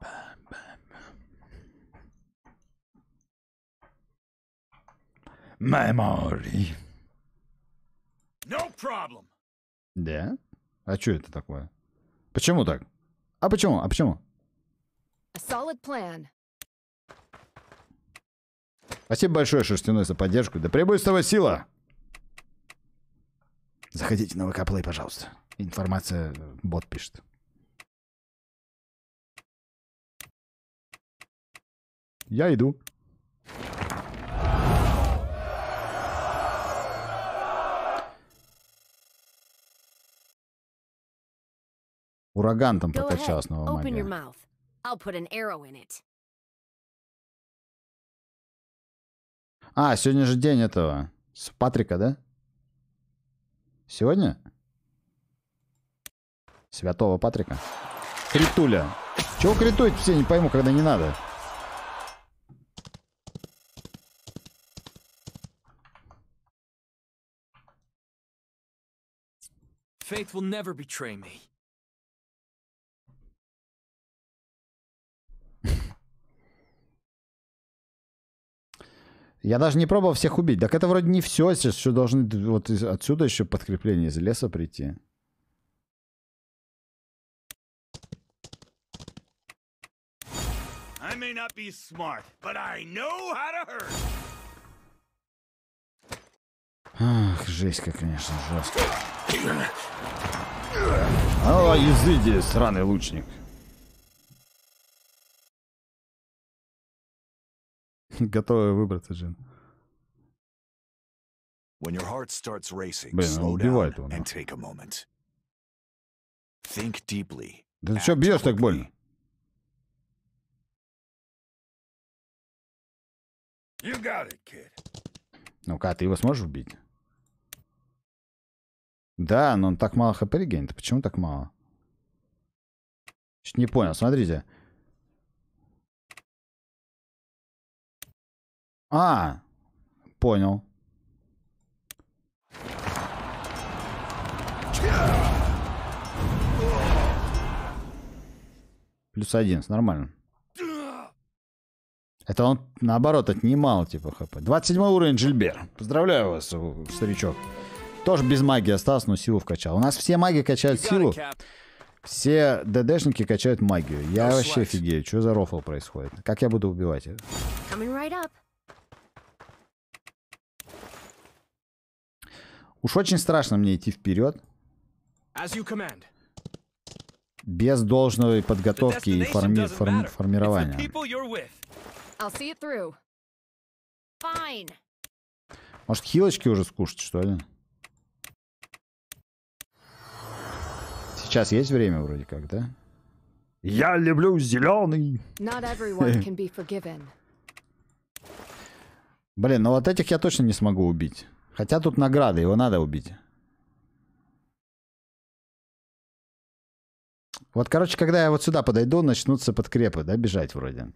Bam, memory. No problem. Да? А что это такое? Почему так? А почему? А почему? A solid plan. Спасибо большое, Шерстяной, за поддержку. Да прибудет с тобой сила! Заходите на ВК-плей, пожалуйста. Информация бот пишет. Я иду. Ураган там прокачал снова А, сегодня же день этого. С Патрика, да? Сегодня? Святого Патрика. Критуля. Чего критует все, не пойму, когда не надо. Faith will never betray me. Я даже не пробовал всех убить. Так это вроде не все. Сейчас еще должны вот отсюда еще подкрепление из леса прийти. I may not be smart, but I know how to hurt. Ах, жесть как, конечно, жестко. О, изыди, сраный лучник. готовы выбраться, Джин. Блин, он убивает его. Да ты что бьешь так больно? Ну-ка, а ты его сможешь убить? Да, но он так мало хп регенит. Почему так мало? Чуть не понял. Смотрите. А, понял. Плюс 11, нормально. Это он, наоборот, отнимал, типа, хп. 27 уровень Джильбер. Поздравляю вас, старичок. Тоже без магии остался, но силу вкачал. У нас все маги качают силу. Все ДДшники качают магию. Я вообще офигею. Что за рофл происходит? Как я буду убивать? Coming Уж очень страшно мне идти вперед. Без должной подготовки и форми форми формирования. Может, хилочки уже скушать, что ли? Сейчас есть время вроде как, да? Я люблю зеленый. Блин, ну вот этих я точно не смогу убить. Хотя тут награда, его надо убить. Вот, короче, когда я вот сюда подойду, начнутся подкрепы, да, бежать вроде.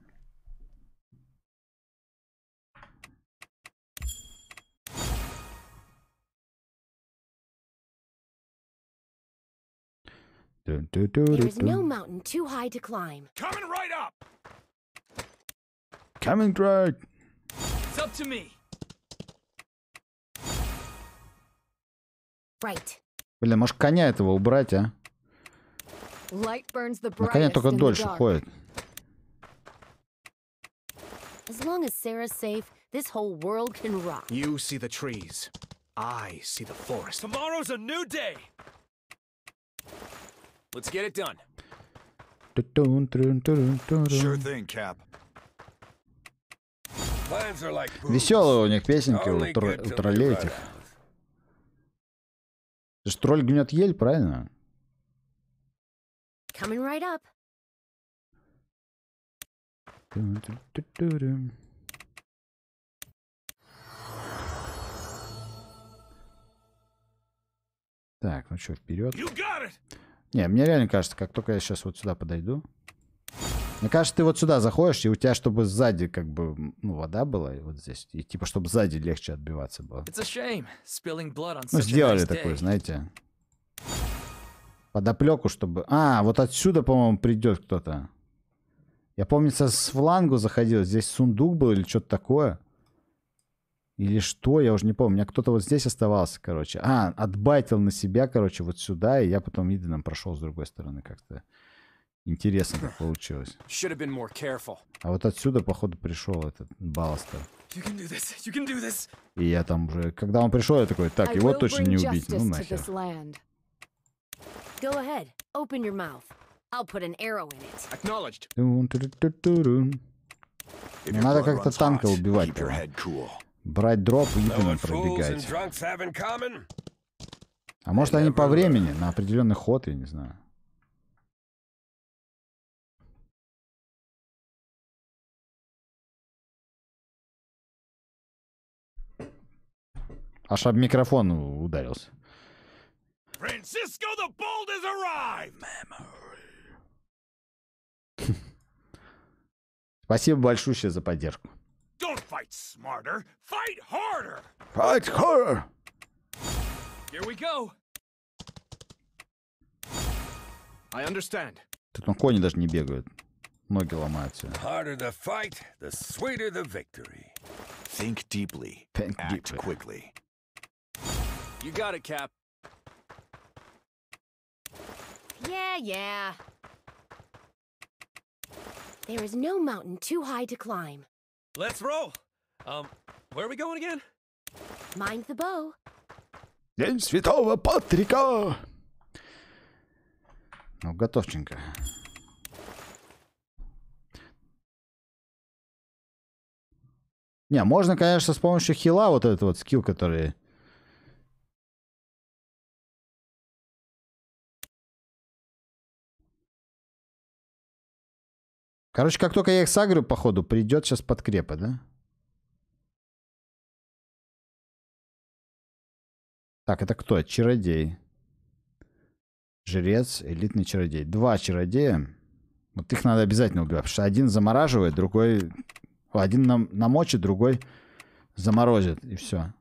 Coming right up. Coming right. It's up to me. Блин, может коня этого убрать, а? На коня только дольше ходит. As long as Sarah's safe, this whole world can rock. You see the trees. I see the forest. Tomorrow's a new day. Let's get it done. Sure thing, Cap. Веселые у них песенки у, тр... у троллей этих. Ты гнет ель, правильно? Coming right up. Так, ну что, вперед. Не, мне реально кажется, как только я сейчас вот сюда подойду. Мне кажется, ты вот сюда заходишь, и у тебя, чтобы сзади как бы ну, вода была, и вот здесь. И типа, чтобы сзади легче отбиваться было. Ну, сделали такое, знаете. Подоплеку, чтобы... А, вот отсюда, по-моему, придет кто-то. Я помню, со с флангу заходил. Здесь сундук был или что-то такое. Или что, я уже не помню. У меня кто-то вот здесь оставался, короче. А, отбайтил на себя, короче, вот сюда. И я потом Иденом прошел с другой стороны как-то. Интересно, как получилось. А вот отсюда, походу, пришел этот балластер. И я там уже... Когда он пришел, я такой, так, его точно не убить. Ну нахер. Go надо как-то танка убивать. Cool. Брать дроп и именно пробегать. А может они по времени, на определенный ход, я не знаю. Аж об микрофон ударился. Francisco the Bold has arrived! Memory. Спасибо большое за поддержку. Don't fight smarter, fight harder! Fight harder! Here we go! I understand. Тут на кони даже не бегают. Ноги ломаются. Harder the fight, the sweeter the victory. Think deeply. Think Act deeply. quickly. You got it, Cap. Yeah, yeah. There is no mountain too high to climb. Let's roll! Um, where are we going again? Mind the bow. День Святого Патрика! Ну, готовченько. Не, можно, конечно, с помощью хила вот этот вот скилл, который Короче, как только я их сагрю, походу, придет сейчас подкрепа, да? Так, это кто? Чародей. Жрец, элитный чародей. Два чародея. Вот их надо обязательно убивать, потому что один замораживает, другой... Один нам намочит, другой заморозит, и все.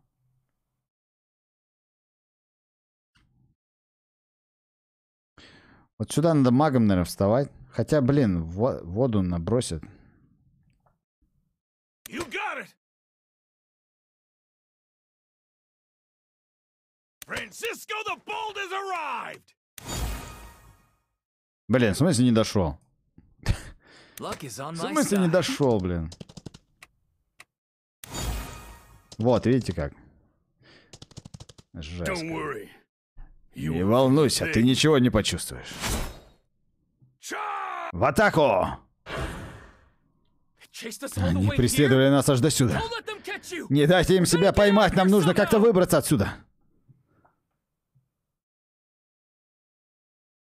Вот сюда надо магом, наверное, вставать. Хотя, блин, во воду набросят. You got it. Francisco the Bold has arrived. Блин, в смысле не дошел? в смысле не дошел, блин? Вот, видите как? Жестко. Не волнуйся, ты ничего не почувствуешь. В атаку! Они преследовали нас аж до сюда. Не дайте им себя поймать, нам нужно как-то выбраться отсюда.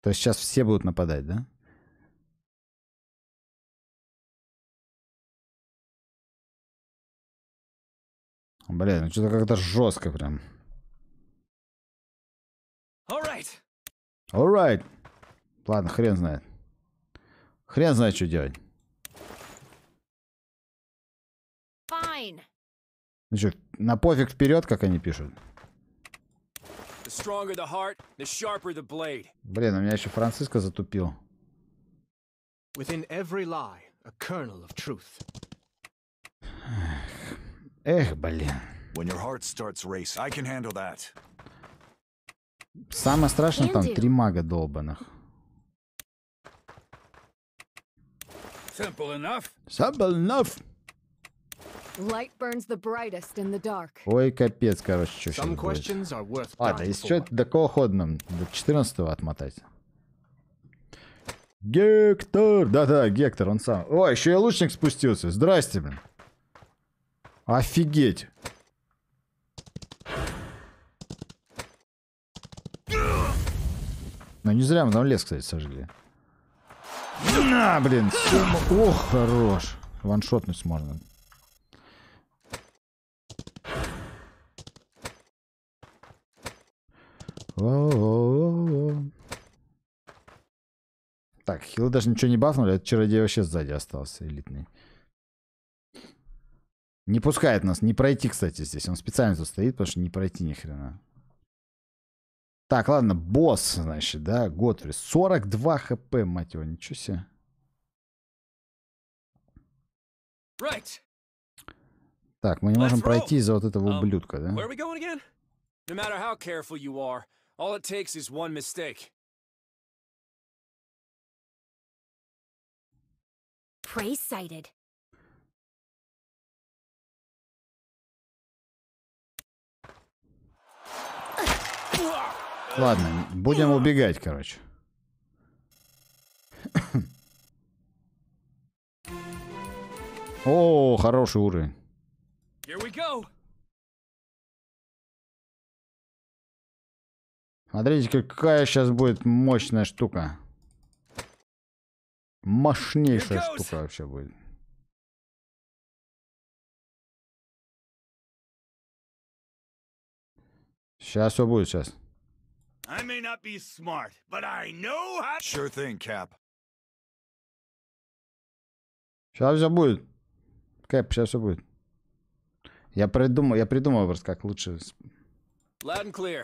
То есть сейчас все будут нападать, да? Блин, ну что-то как-то жестко прям. Alright. Alright. Ладно, хрен знает. Хрен знает, что делать. Fine. Ну что, на пофиг вперед, как они пишут. Блин, у меня еще Франциско затупил. Эх, блин. Самое страшное там три мага долбанных. Simple enough. Simple enough. Light burns the brightest in the dark. Ой, капец, короче, что сейчас будет. Ладно, если что, до кого ходно? До 14 отмотать. Гектор! Да-да, Гектор, он сам. О, еще и лучник спустился. Здрасте, блин. Офигеть. Ну, не зря мы там лес, кстати, сожгли. На, блин. Ох, хорош. Ваншотность можно. О -о -о так, хилы даже ничего не бафнули, а чародей вообще сзади остался, элитный. Не пускает нас, не пройти, кстати, здесь. Он специально тут стоит, потому что не пройти ни хрена. Так, ладно, босс, значит, да, Готфри. 42 хп, мать его, ничего себе. Right. Так, мы не можем пройти из-за вот этого um, ублюдка, да? No matter how careful you are, all it takes is one mistake. Prey sighted. Uh. Ладно, будем ну, убегать, короче. О, хороший уровень. Смотрите, какая сейчас будет мощная штука. Мощнейшая штука вообще будет. Сейчас все будет сейчас. I may not be smart, but I know how... Sure thing, Cap. Сейчас все будет. Кэп, сейчас все будет. Я придумал, я придумал образ, как лучше. Loud and clear.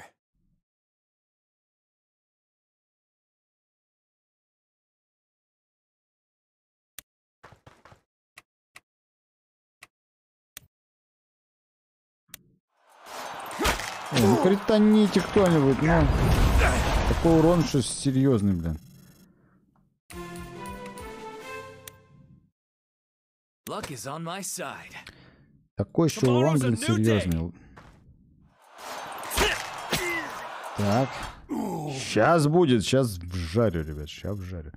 Ну, критоните кто-нибудь, ну. Такой урон, что серьезный, блин. Такой еще урон, блин, серьезный. Так. Сейчас будет, сейчас вжарю, ребят, сейчас вжарю.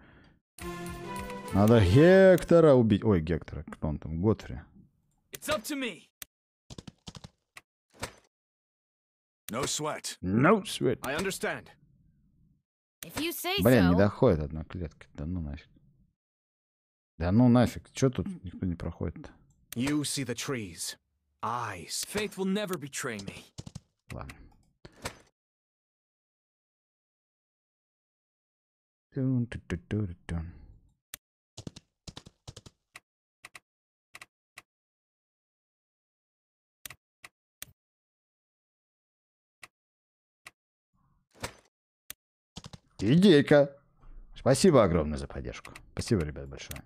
Надо Гектора убить. Ой, Гектора, кто он там? Готфри. It's up to me. No sweat. No sweat. I understand. If you say Блин, не доходит одна клетка. Да ну нафиг. Да ну нафиг. Че тут никто не проходит-то? You see the trees. Eyes. Faith will never betray me. Ладно. Тун-тун-тун-тун. Идейка. Спасибо огромное за поддержку. Спасибо, ребят, большое.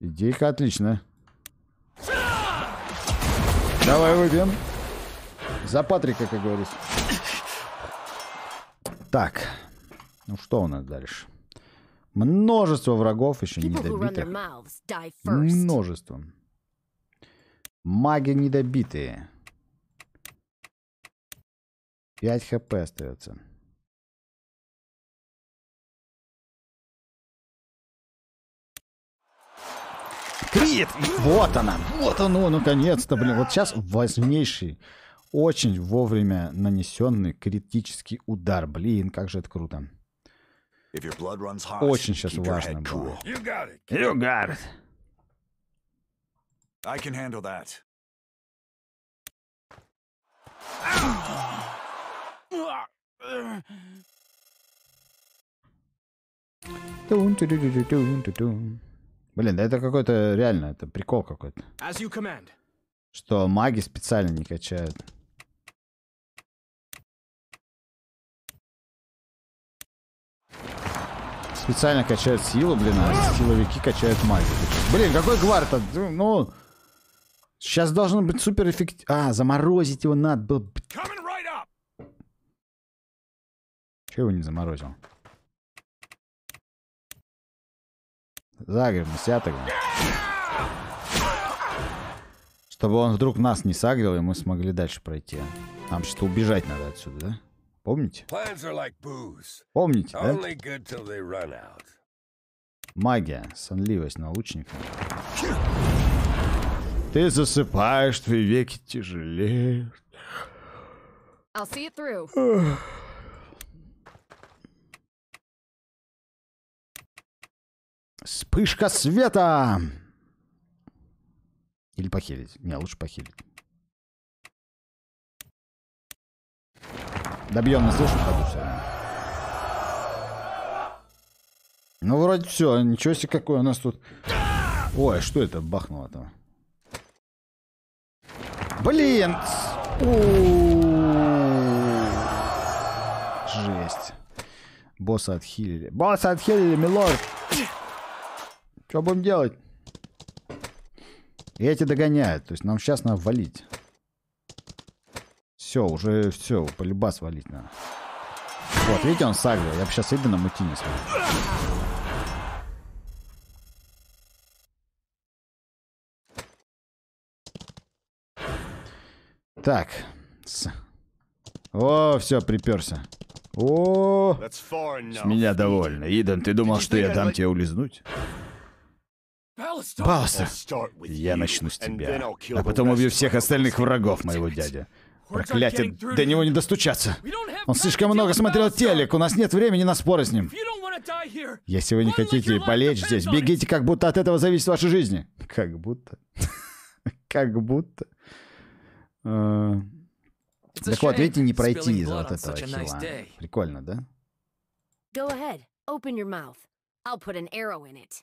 Идейка отличная. Давай выпьем. За Патрика, как говорится. Так. Ну что у нас дальше? Множество врагов еще не добитых. Множество. Маги недобитые. 5 хп остается. Крит! Вот она! Вот оно, наконец-то, блин. Вот сейчас важнейший, очень вовремя нанесенный критический удар. Блин, как же это круто. Очень сейчас важно было. You got it. You got it. I can handle that. Блин, да это какой-то реально, это прикол какой-то. Что маги специально не качают. Специально качают силу, блин, а силовики качают магию. Блин, какой гвард-то? Ну, сейчас должен быть супер эффективный. А, заморозить его надо было. Че его не заморозил? Загрим, сятогрим. Чтобы он вдруг нас не сагрил, и мы смогли дальше пройти. Нам что-то убежать надо отсюда, да? Помните? Помните, да? Магия, сонливость на лучника. Ты засыпаешь, твои веки тяжелеют. I'll see it through. Вспышка света! Или похилить. Не, лучше похилить. Добьем на следующем все Ну, вроде все. Ничего себе, какое у нас тут... Ой, что это бахнуло там? Блин! Жесть. Босса отхилили. Босса отхилили, милорд! Что будем делать? И эти догоняют. То есть нам сейчас надо валить. Все, уже все, полюбас валить надо. Вот, видите, он сагрил. Я бы сейчас иду на мутине смотрю. Так. С. О, все, приперся. О, с меня довольно. Идан, ты думал, что я дам тебе улизнуть? Балса, я начну с тебя, а потом убью всех остальных врагов моего дяди. Проклятие, до него не достучаться. Он слишком много смотрел телек, у нас нет времени на споры с ним. Если вы не хотите болеть здесь, бегите, как будто от этого зависит ваша жизнь. Как будто. Как будто. А, так вот, видите, не пройти из вот этого хила. Прикольно, да? Go ahead. Open your mouth. I'll put an arrow in it.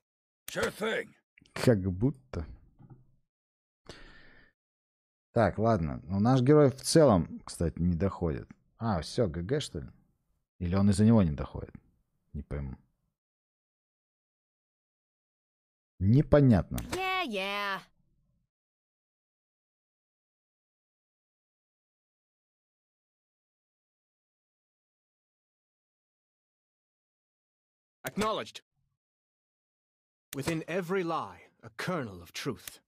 Sure thing. Как будто. Так, ладно. Но ну, наш герой в целом, кстати, не доходит. А, все, ГГ, что ли? Или он из-за него не доходит? Не пойму. Непонятно. Yeah, yeah. Acknowledged. Within every lie, a kernel of truth.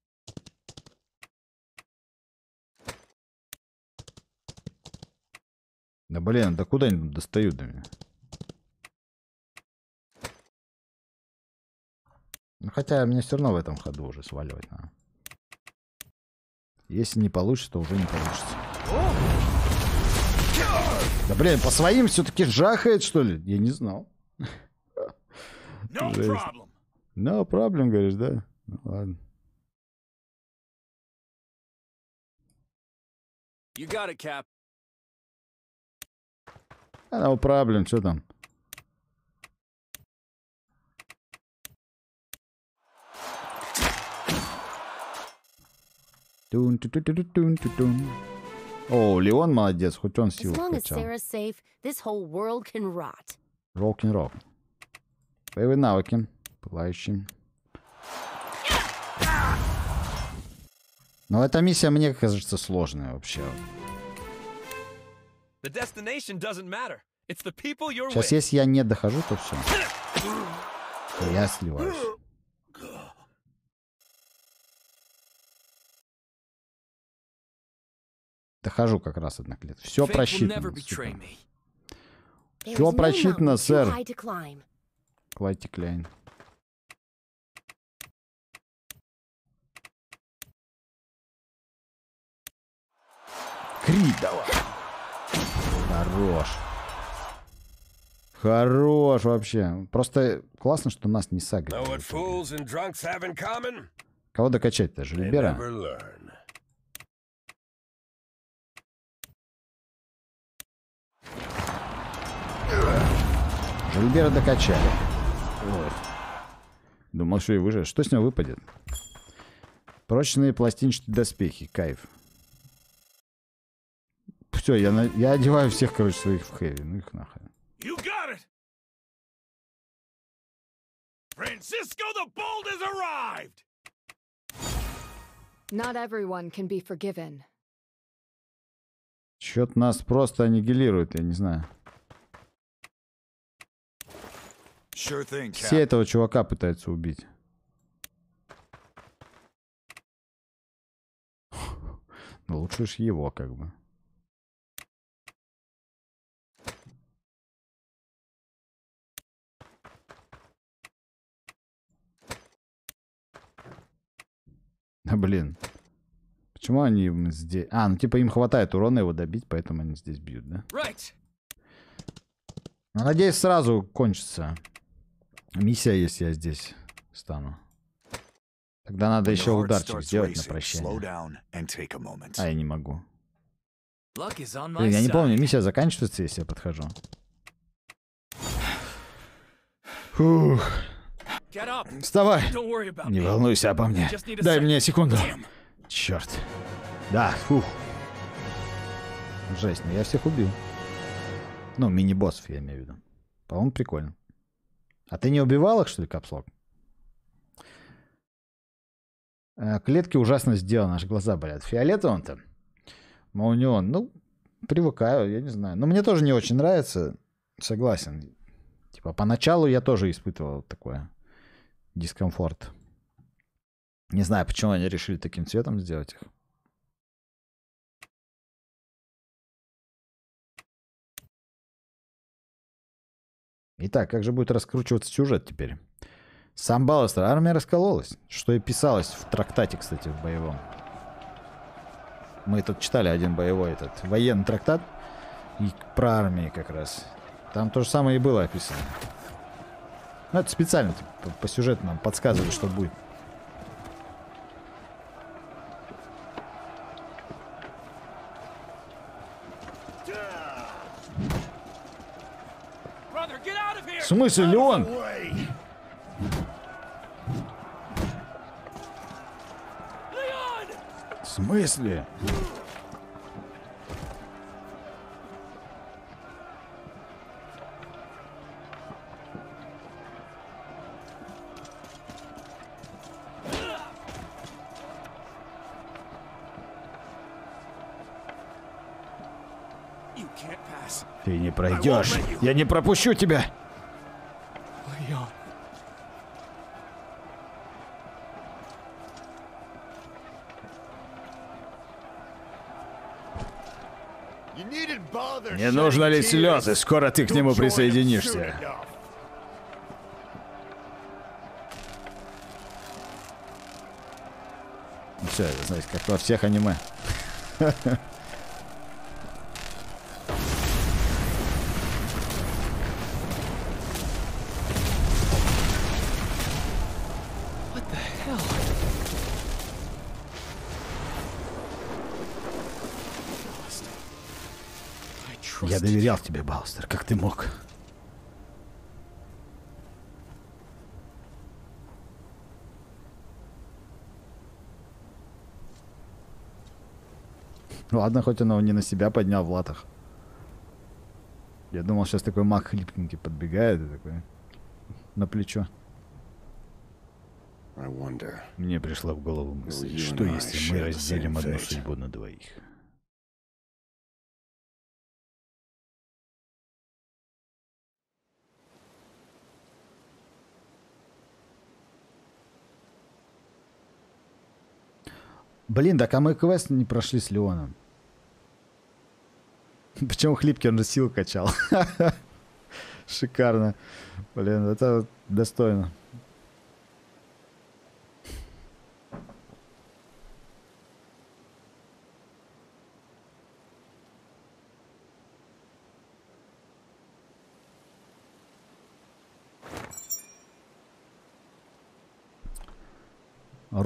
Да блин, да куда они достают до меня? Ну, хотя мне все равно в этом ходу уже сваливать надо. Если не получится, то уже не получится. Да блин, по своим все-таки жахает, что ли? Я не знал. No problem. No problem, говоришь, да? Well, you got it, Cap. No problem, что там? Тун -тун -тун -тун -тун -тун. О, Леон молодец, хоть он силу включал. Рок-н-рок. Боевые навыки. Пылающий. Но эта миссия мне кажется сложная вообще. Сейчас, если я не дохожу, то все. То я сливаюсь. Дохожу как раз, однако, лет. Все просчитано. Все просчитано, сэр. Клайти Кляйн. Кридова. Хорош. Хорош вообще. Просто классно, что нас не сагрили. Кого докачать-то? Жильбера? Жильбера докачали. Ой. Думал, что и выживет. Что с него выпадет? Прочные пластинчатые доспехи. Кайф все, я, я одеваю всех, короче, своих в хэви. Ну их нахрен. You got it. Francisco the Bold has arrived! Not everyone can be forgiven. Счет нас просто аннигилирует, я не знаю. Sure thing, Все этого чувака пытаются убить. Но ну, лучше ж его, как бы. Да блин. Почему они здесь... А, ну типа им хватает урона его добить, поэтому они здесь бьют, да? Right. Ну, надеюсь, сразу кончится миссия, если я здесь стану. Тогда надо еще ударчик сделать на прощание. А, я не могу. Блин, я не помню, миссия заканчивается, если я подхожу. Фух. Вставай. Не волнуйся обо мне. Дай мне секунду. Черт. Да, фух. Жесть, но ну я всех убил. Ну, мини-боссов я имею в виду. По-моему, прикольно. А ты не убивал их, что ли, капслок? А, клетки ужасно сделаны, аж глаза болят. Фиолетовым то Молнион. Ну, привыкаю, я не знаю. Но мне тоже не очень нравится. Согласен. Типа, поначалу я тоже испытывал такое дискомфорт. Не знаю, почему они решили таким цветом сделать их. Итак, как же будет раскручиваться сюжет теперь? Сам Балластер, армия раскололась, что и писалось в трактате, кстати, в боевом. Мы тут читали один боевой этот военный трактат и про армии как раз. Там то же самое и было описано. Ну, это специально, типа, по сюжету нам подсказывали, что будет. В смысле, Леон? В смысле? уйдешь. Я не пропущу тебя. Не нужно ли слезы? Скоро ты к нему присоединишься. Ну, Все, знаете, как во всех аниме. тебе, Балстер, как ты мог? Ладно, хоть он его не на себя поднял в латах. Я думал, сейчас такой маг хлипненький подбегает и такой на плечо. Мне пришла в голову мысль, что если мы разделим одну судьбу на двоих? Блин, так а мы квест не прошли с Леоном. Причем хлипкий, он же сил качал. Шикарно. Блин, это достойно.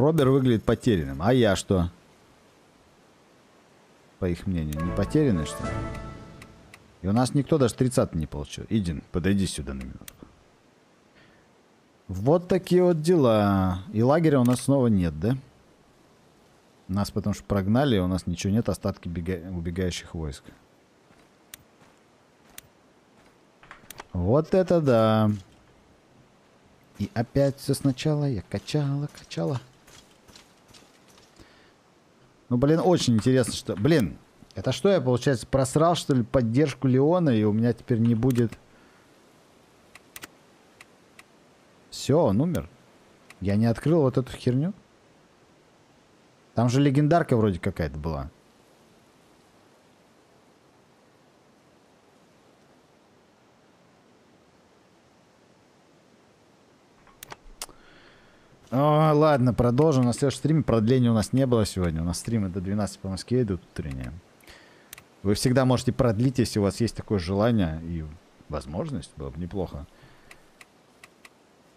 Робер выглядит потерянным. А я что? По их мнению, не потерянный, что ли? И у нас никто даже 30 не получил. Идин, подойди сюда на минутку. Вот такие вот дела. И лагеря у нас снова нет, да? Нас потому что прогнали, у нас ничего нет, остатки бега... убегающих войск. Вот это да. И опять все сначала я качала, качала. Ну, блин, очень интересно, что... Блин, это что я, получается, просрал, что ли, поддержку Леона, и у меня теперь не будет... Все, он умер. Я не открыл вот эту херню. Там же легендарка вроде какая-то была. О, ладно, продолжим. На следующем стриме продления у нас не было сегодня. У нас стримы до 12 по Москве идут утренние. Вы всегда можете продлить, если у вас есть такое желание и возможность. Было бы неплохо.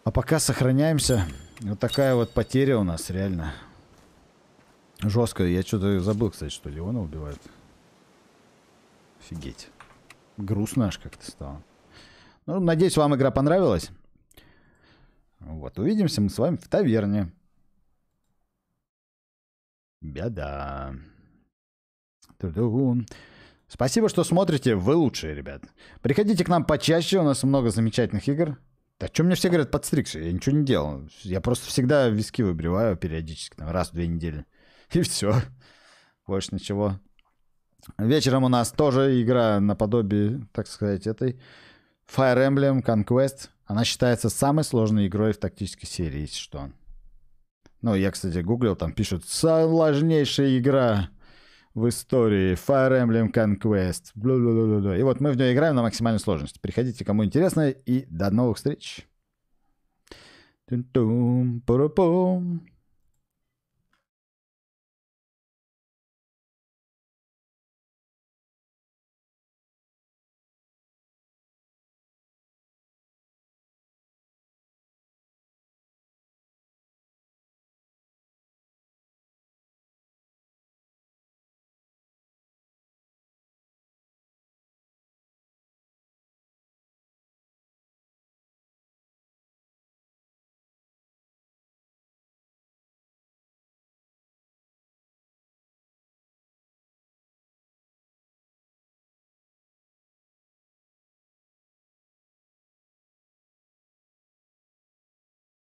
А пока сохраняемся. Вот такая вот потеря у нас, реально. жесткая. Я что-то забыл, кстати, что Леона убивает. Офигеть. Грустно аж как-то стало. Ну, надеюсь, вам игра понравилась. Вот, увидимся мы с вами в таверне. Беда. ту Спасибо, что смотрите. Вы лучшие, ребят. Приходите к нам почаще. У нас много замечательных игр. Да что мне все говорят подстригся? Я ничего не делал. Я просто всегда виски выбриваю периодически. Там, раз в две недели. И все. Больше ничего. Вечером у нас тоже игра наподобие, так сказать, этой. Fire Emblem Conquest. Она считается самой сложной игрой в тактической серии, если что. Ну, я, кстати, гуглил, там пишут «Сложнейшая игра в истории. Fire Emblem Conquest». Бла -бла -бла и вот мы в нее играем на максимальной сложности. Приходите, кому интересно, и до новых встреч. Тун-тум, парапум.